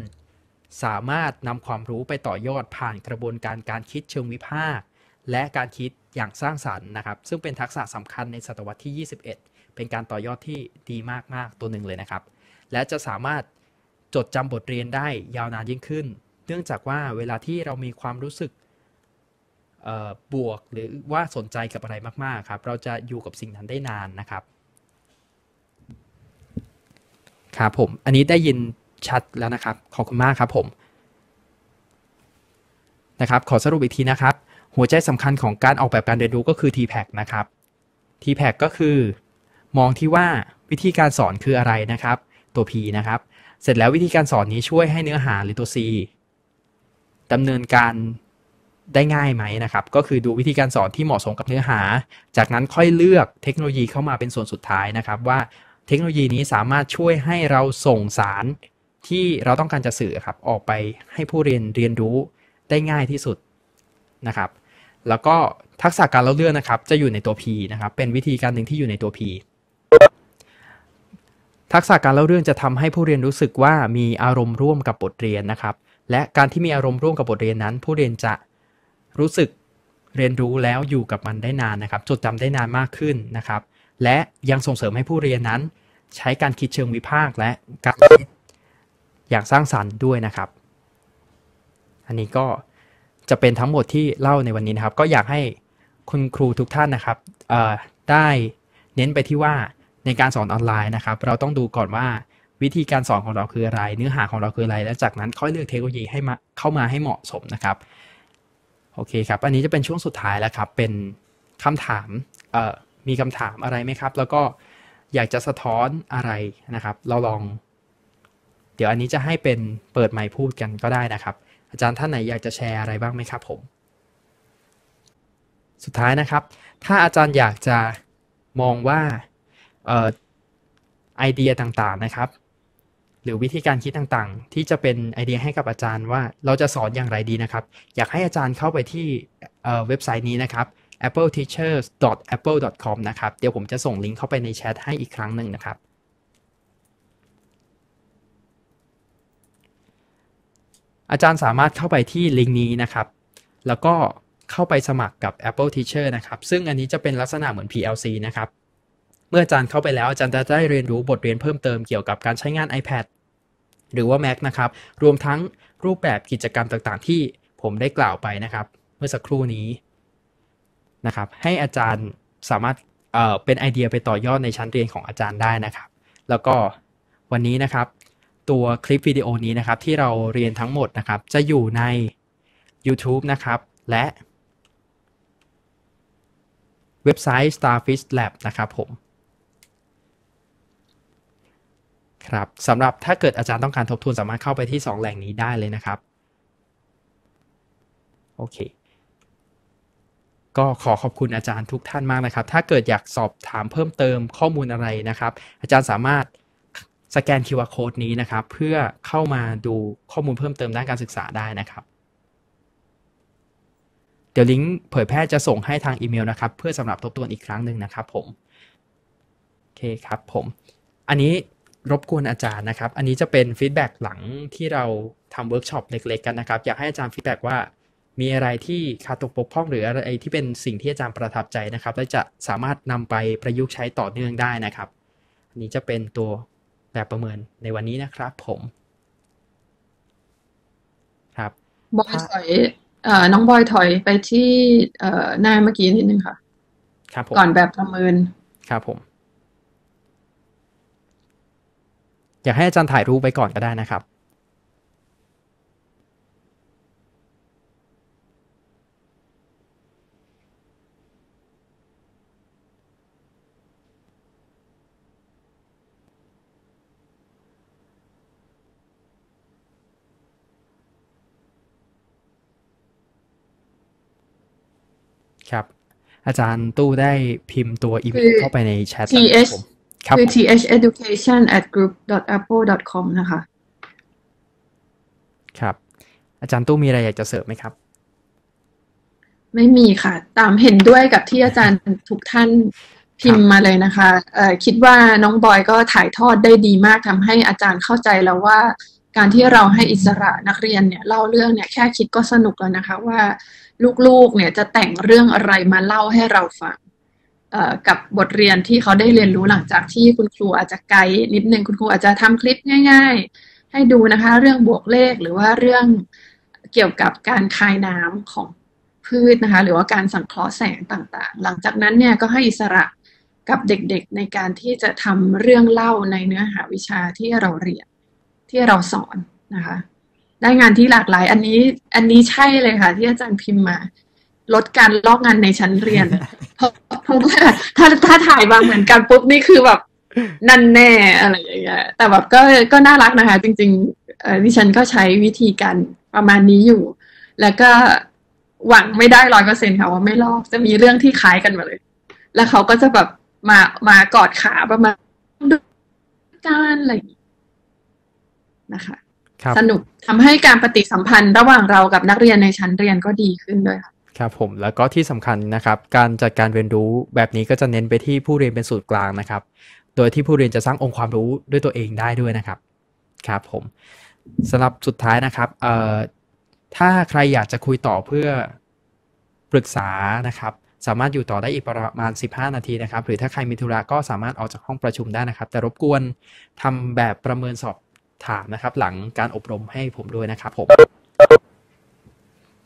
สามารถนำความรู้ไปต่อยอดผ่านกระบวนการการคิดเชิงวิพากษ์และการคิดอย่างสร้างสารรค์นะครับ ซึ่งเป็นทักษะสำคัญในศตวรรษที่ 21 เป็นการต่อยอดที่ดีมากๆตัวหนึ่งเลยนะครับ และจะสามารถจดจำบทเรียนได้ยาวนานยิ่งขึ้น เนื่องจากว่าเวลาที่เรามีความรู้สึกบวกหรือว่าสนใจกับอะไรมากๆครับเราจะอยู่กับสิ่งนั้นได้นานนะครับ ครับผม อันนี้ได้ยินชัดแล้วนะครับขอบคุณมากครับผมนะครับ ขอสรุปอีกทีนะครับหัวใจสำคัญของการออกแบบการเรียนรู้ก็คือ TPAC นะครับ TPAC ก็คือ มองที่ว่าวิธีการสอนคืออะไรนะครับ ตัว P นะครับ เสร็จแล้ววิธีการสอนนี้ช่วยให้เนื้อหาหรือตัว C ดำเนินการได้ง่ายไหมนะครับ ก็คือดูวิธีการสอนที่เหมาะสมกับเนื้อหา จากนั้นค่อยเลือกเทคโนโลยีเข้ามาเป็นส่วนสุดท้ายนะครับ ว่าเทคโนโลยีนี้สามารถช่วยให้เราส่งสาร ที่เราต้องการจะสื่อครับออกไปให้ผู้เรียนเรียนรู้ได้ง่ายที่สุดนะครับแล้วก็ทักษะการเล่าเรื่องนะครับ จะอยู่ในตัว P นะครับ เป็นวิธีการหนึ่งที่อยู่ในตัว P ทักษะการเล่าเรื่องจะทำให้ผู้เรียนรู้สึกว่ามีอารมณ์ร่วมกับบทเรียนนะครับ และการที่มีอารมณ์ร่วมกับบทเรียนนั้น ผู้เรียนจะรู้สึกเรียนรู้แล้วอยู่กับมันได้นานนะครับ จดจำได้นานมากขึ้นนะครับ และยังส่งเสริมให้ผู้เรียนนั้น ใช้การคิดเชิงวิพากษ์และการคิดอย่างสร้างสรรค์ด้วยนะครับ อันนี้ก็จะเป็นทั้งหมดที่เล่าในวันนี้นะครับ ก็อยากให้คุณครูทุกท่านนะครับได้เน้นไปที่ว่าในการสอนออนไลน์นะครับ เราต้องดูก่อนว่าวิธีการสอนของเราคืออะไร เนื้อหาของเราคืออะไรแล้วจากนั้นค่อยเลือกเทคโนโลยีให้มาเข้ามาให้เหมาะสมนะครับโอเคครับ อันนี้จะเป็นช่วงสุดท้ายแล้วครับ เป็นคำถามมีคำถามอะไรไหมครับ แล้วก็อยากจะสะท้อนอะไรนะครับ เราลอง เดี๋ยวอันนี้จะให้เป็นเปิดไมค์พูดกันก็ได้นะครับอาจารย์ท่านไหนอยากจะแชร์อะไรบ้างไหมครับผม สุดท้ายนะครับ ถ้าอาจารย์อยากจะมองว่าไอเดียต่างๆนะครับ หรือวิธีการคิดต่างๆ ที่จะเป็นไอเดียให้กับอาจารย์ว่าเราจะสอนอย่างไรดีนะครับ อยากให้อาจารย์เข้าไปที่เว็บไซต์นี้นะครับ appleteachers.apple.com นะครับเดี๋ยวผมจะส่งลิงก์เข้าไปในแชทให้อีกครั้งหนึ่งนะครับอาจารย์สามารถเข้าไปที่ลิงก์นี้นะครับ แล้วก็เข้าไปสมัครกับ Apple Teacher นะครับ ซึ่งอันนี้จะเป็นลักษณะเหมือน PLC นะครับ เมื่ออาจารย์เข้าไปแล้วอาจารย์จะได้เรียนรู้บทเรียนเพิ่มเติมเกี่ยวกับการใช้งาน iPad หรือว่า Mac นะครับ รวมทั้งรูปแบบกิจกรรมต่าง ๆ ที่ผมได้กล่าวไปนะครับ เมื่อสักครู่นี้นะครับ ให้อาจารย์สามารถเเป็นไอเดียไปต่อยอดในชั้นเรียนของอาจารย์ได้นะครับ แล้วก็วันนี้นะครับตัวคลิปวิดีโอนี้นะครับที่เราเรียนทั้งหมดนะครับจะอยู่ใน YouTube นะครับ และ เว็บไซต์ Starfish Lab นะครับผม ครับสำหรับถ้าเกิดอาจารย์ต้องการทบทวนสามารถเข้าไปที่ 2 แหล่งนี้ได้เลยนะครับ โอเค ก็ขอขอบคุณอาจารย์ทุกท่านมากนะครับ ถ้าเกิดอยากสอบถามเพิ่มเติมข้อมูลอะไรนะครับ อาจารย์สามารถสแกน QR Code นี้นะครับ เพื่อเข้ามาดูข้อมูลเพิ่มเติมด้านการศึกษาได้นะครับ เดี๋ยวลิงก์เผยแพร่จะส่งให้ทางอีเมลนะครับ เพื่อสำหรับทบทวนอีกครั้งหนึ่งนะครับผม โอเคครับผม อันนี้รบกวนอาจารย์นะครับ อันนี้จะเป็นฟีดแบ็กหลังที่เราทำเวิร์กช็อปเล็กๆกันนะครับ อยากให้อาจารย์ฟีดแบ็กว่า มีอะไรที่ขาดตกบกพร่อง หรืออะไรที่เป็นสิ่งที่อาจารย์ประทับใจนะครับและจะสามารถนำไปประยุกต์ใช้ต่อเนื่องได้นะครับ อันนี้จะเป็นตัวแบบประเมินในวันนี้นะครับผมครับบอยถอยเอ่อน้องบอยถอยไปที่เอ่อหน้าเมื่อกี้นิดนึงค่ะ ครับผมก่อนแบบประเมินครับผม อยากให้อาจารย์ถ่ายรูปไปก่อนก็ได้นะครับครับ อาจารย์ตู้ได้พิมพ์ตัวอีเมลเข้าไปในแชทครับคือ th education at group apple com นะคะ ครับ อาจารย์ตู้มีอะไรอยากจะเสริมไหมครับ ไม่มีค่ะ ตามเห็นด้วยกับที่อาจารย์ทุกท่านพิมพ์มาเลยนะคะเอ่อคิดว่าน้องบอยก็ถ่ายทอดได้ดีมากทำให้อาจารย์เข้าใจแล้วว่า การที่เราให้อิสระนักเรียนเนี่ย เล่าเรื่องเนี่ยแค่คิดก็สนุกแล้วนะคะว่าลูกๆ เนี่ยจะแต่งเรื่องอะไรมาเล่าให้เราฟังกับบทเรียนที่เขาได้เรียนรู้หลังจากที่คุณครูอาจจะไกด์นิดนึงคุณครูอาจจะทำคลิปง่ายๆ ให้ดูนะคะ เรื่องบวกเลขหรือว่าเรื่องเกี่ยวกับการคายน้ำของพืชนะคะ หรือว่าการสังเคราะห์แสงต่างๆ หลังจากนั้นเนี่ยก็ให้อิสระกับเด็กๆในการที่จะทำเรื่องเล่าในเนื้อหาวิชาที่เราเรียนที่เราสอนนะคะได้งานที่หลากหลายอันนี้ อันนี้ใช่เลยค่ะที่อาจารย์พิมพ์มาลดการลอกงานในชั้นเรียนเพราะว่าถ้าถ้าถ่ายมาเหมือนกันปุ๊บนี่คือแบบนั่นแน่อะไรอย่างเงี้ยแต่แบบก็ก็น่ารักนะคะจริงๆดิฉันก็ใช้วิธีการประมาณนี้อยู่ แล้วก็หวังไม่ได้ร้อยเปอร์เซ็นค่ะว่าไม่ลอกจะมีเรื่องที่คล้ายกันมาเลย แล้วเขาก็จะแบบมามากอดขาประมาณการอะไรนะคะสนุกทำให้การปฏิสัมพันธ์ระหว่างเรากับนักเรียนในชั้นเรียนก็ดีขึ้นด้วยค่ะครับผมแล้วก็ที่สำคัญนะครับ การจัดการเรียนรู้แบบนี้ก็จะเน้นไปที่ผู้เรียนเป็นศูนย์กลางนะครับ โดยที่ผู้เรียนจะสร้างองค์ความรู้ด้วยตัวเองได้ด้วยนะครับครับผมสำหรับสุดท้ายนะครับเอ่อถ้าใครอยากจะคุยต่อเพื่อปรึกษานะครับ สามารถอยู่ต่อได้อีกประมาณ 15 นาทีนะครับหรือถ้าใครมีธุระก็สามารถออกจากห้องประชุมได้นะครับ แต่รบกวนทำแบบประเมินสอบถามนะครับหลังการอบรมให้ผมด้วยนะครับ ผม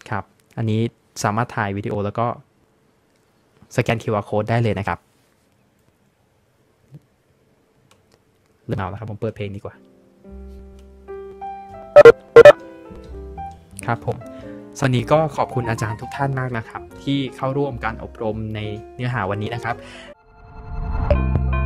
ครับ อันนี้สามารถถ่ายวิดีโอแล้วก็สแกน QR Code ได้เลยนะครับเริ่มเอาแล้วครับผมเปิดเพลงดีกว่า ครับผมสวันนี้ก็ขอบคุณอาจารย์ทุกท่านมากนะครับ ที่เข้าร่วมการอบรมในเนื้อหาวันนี้นะครับ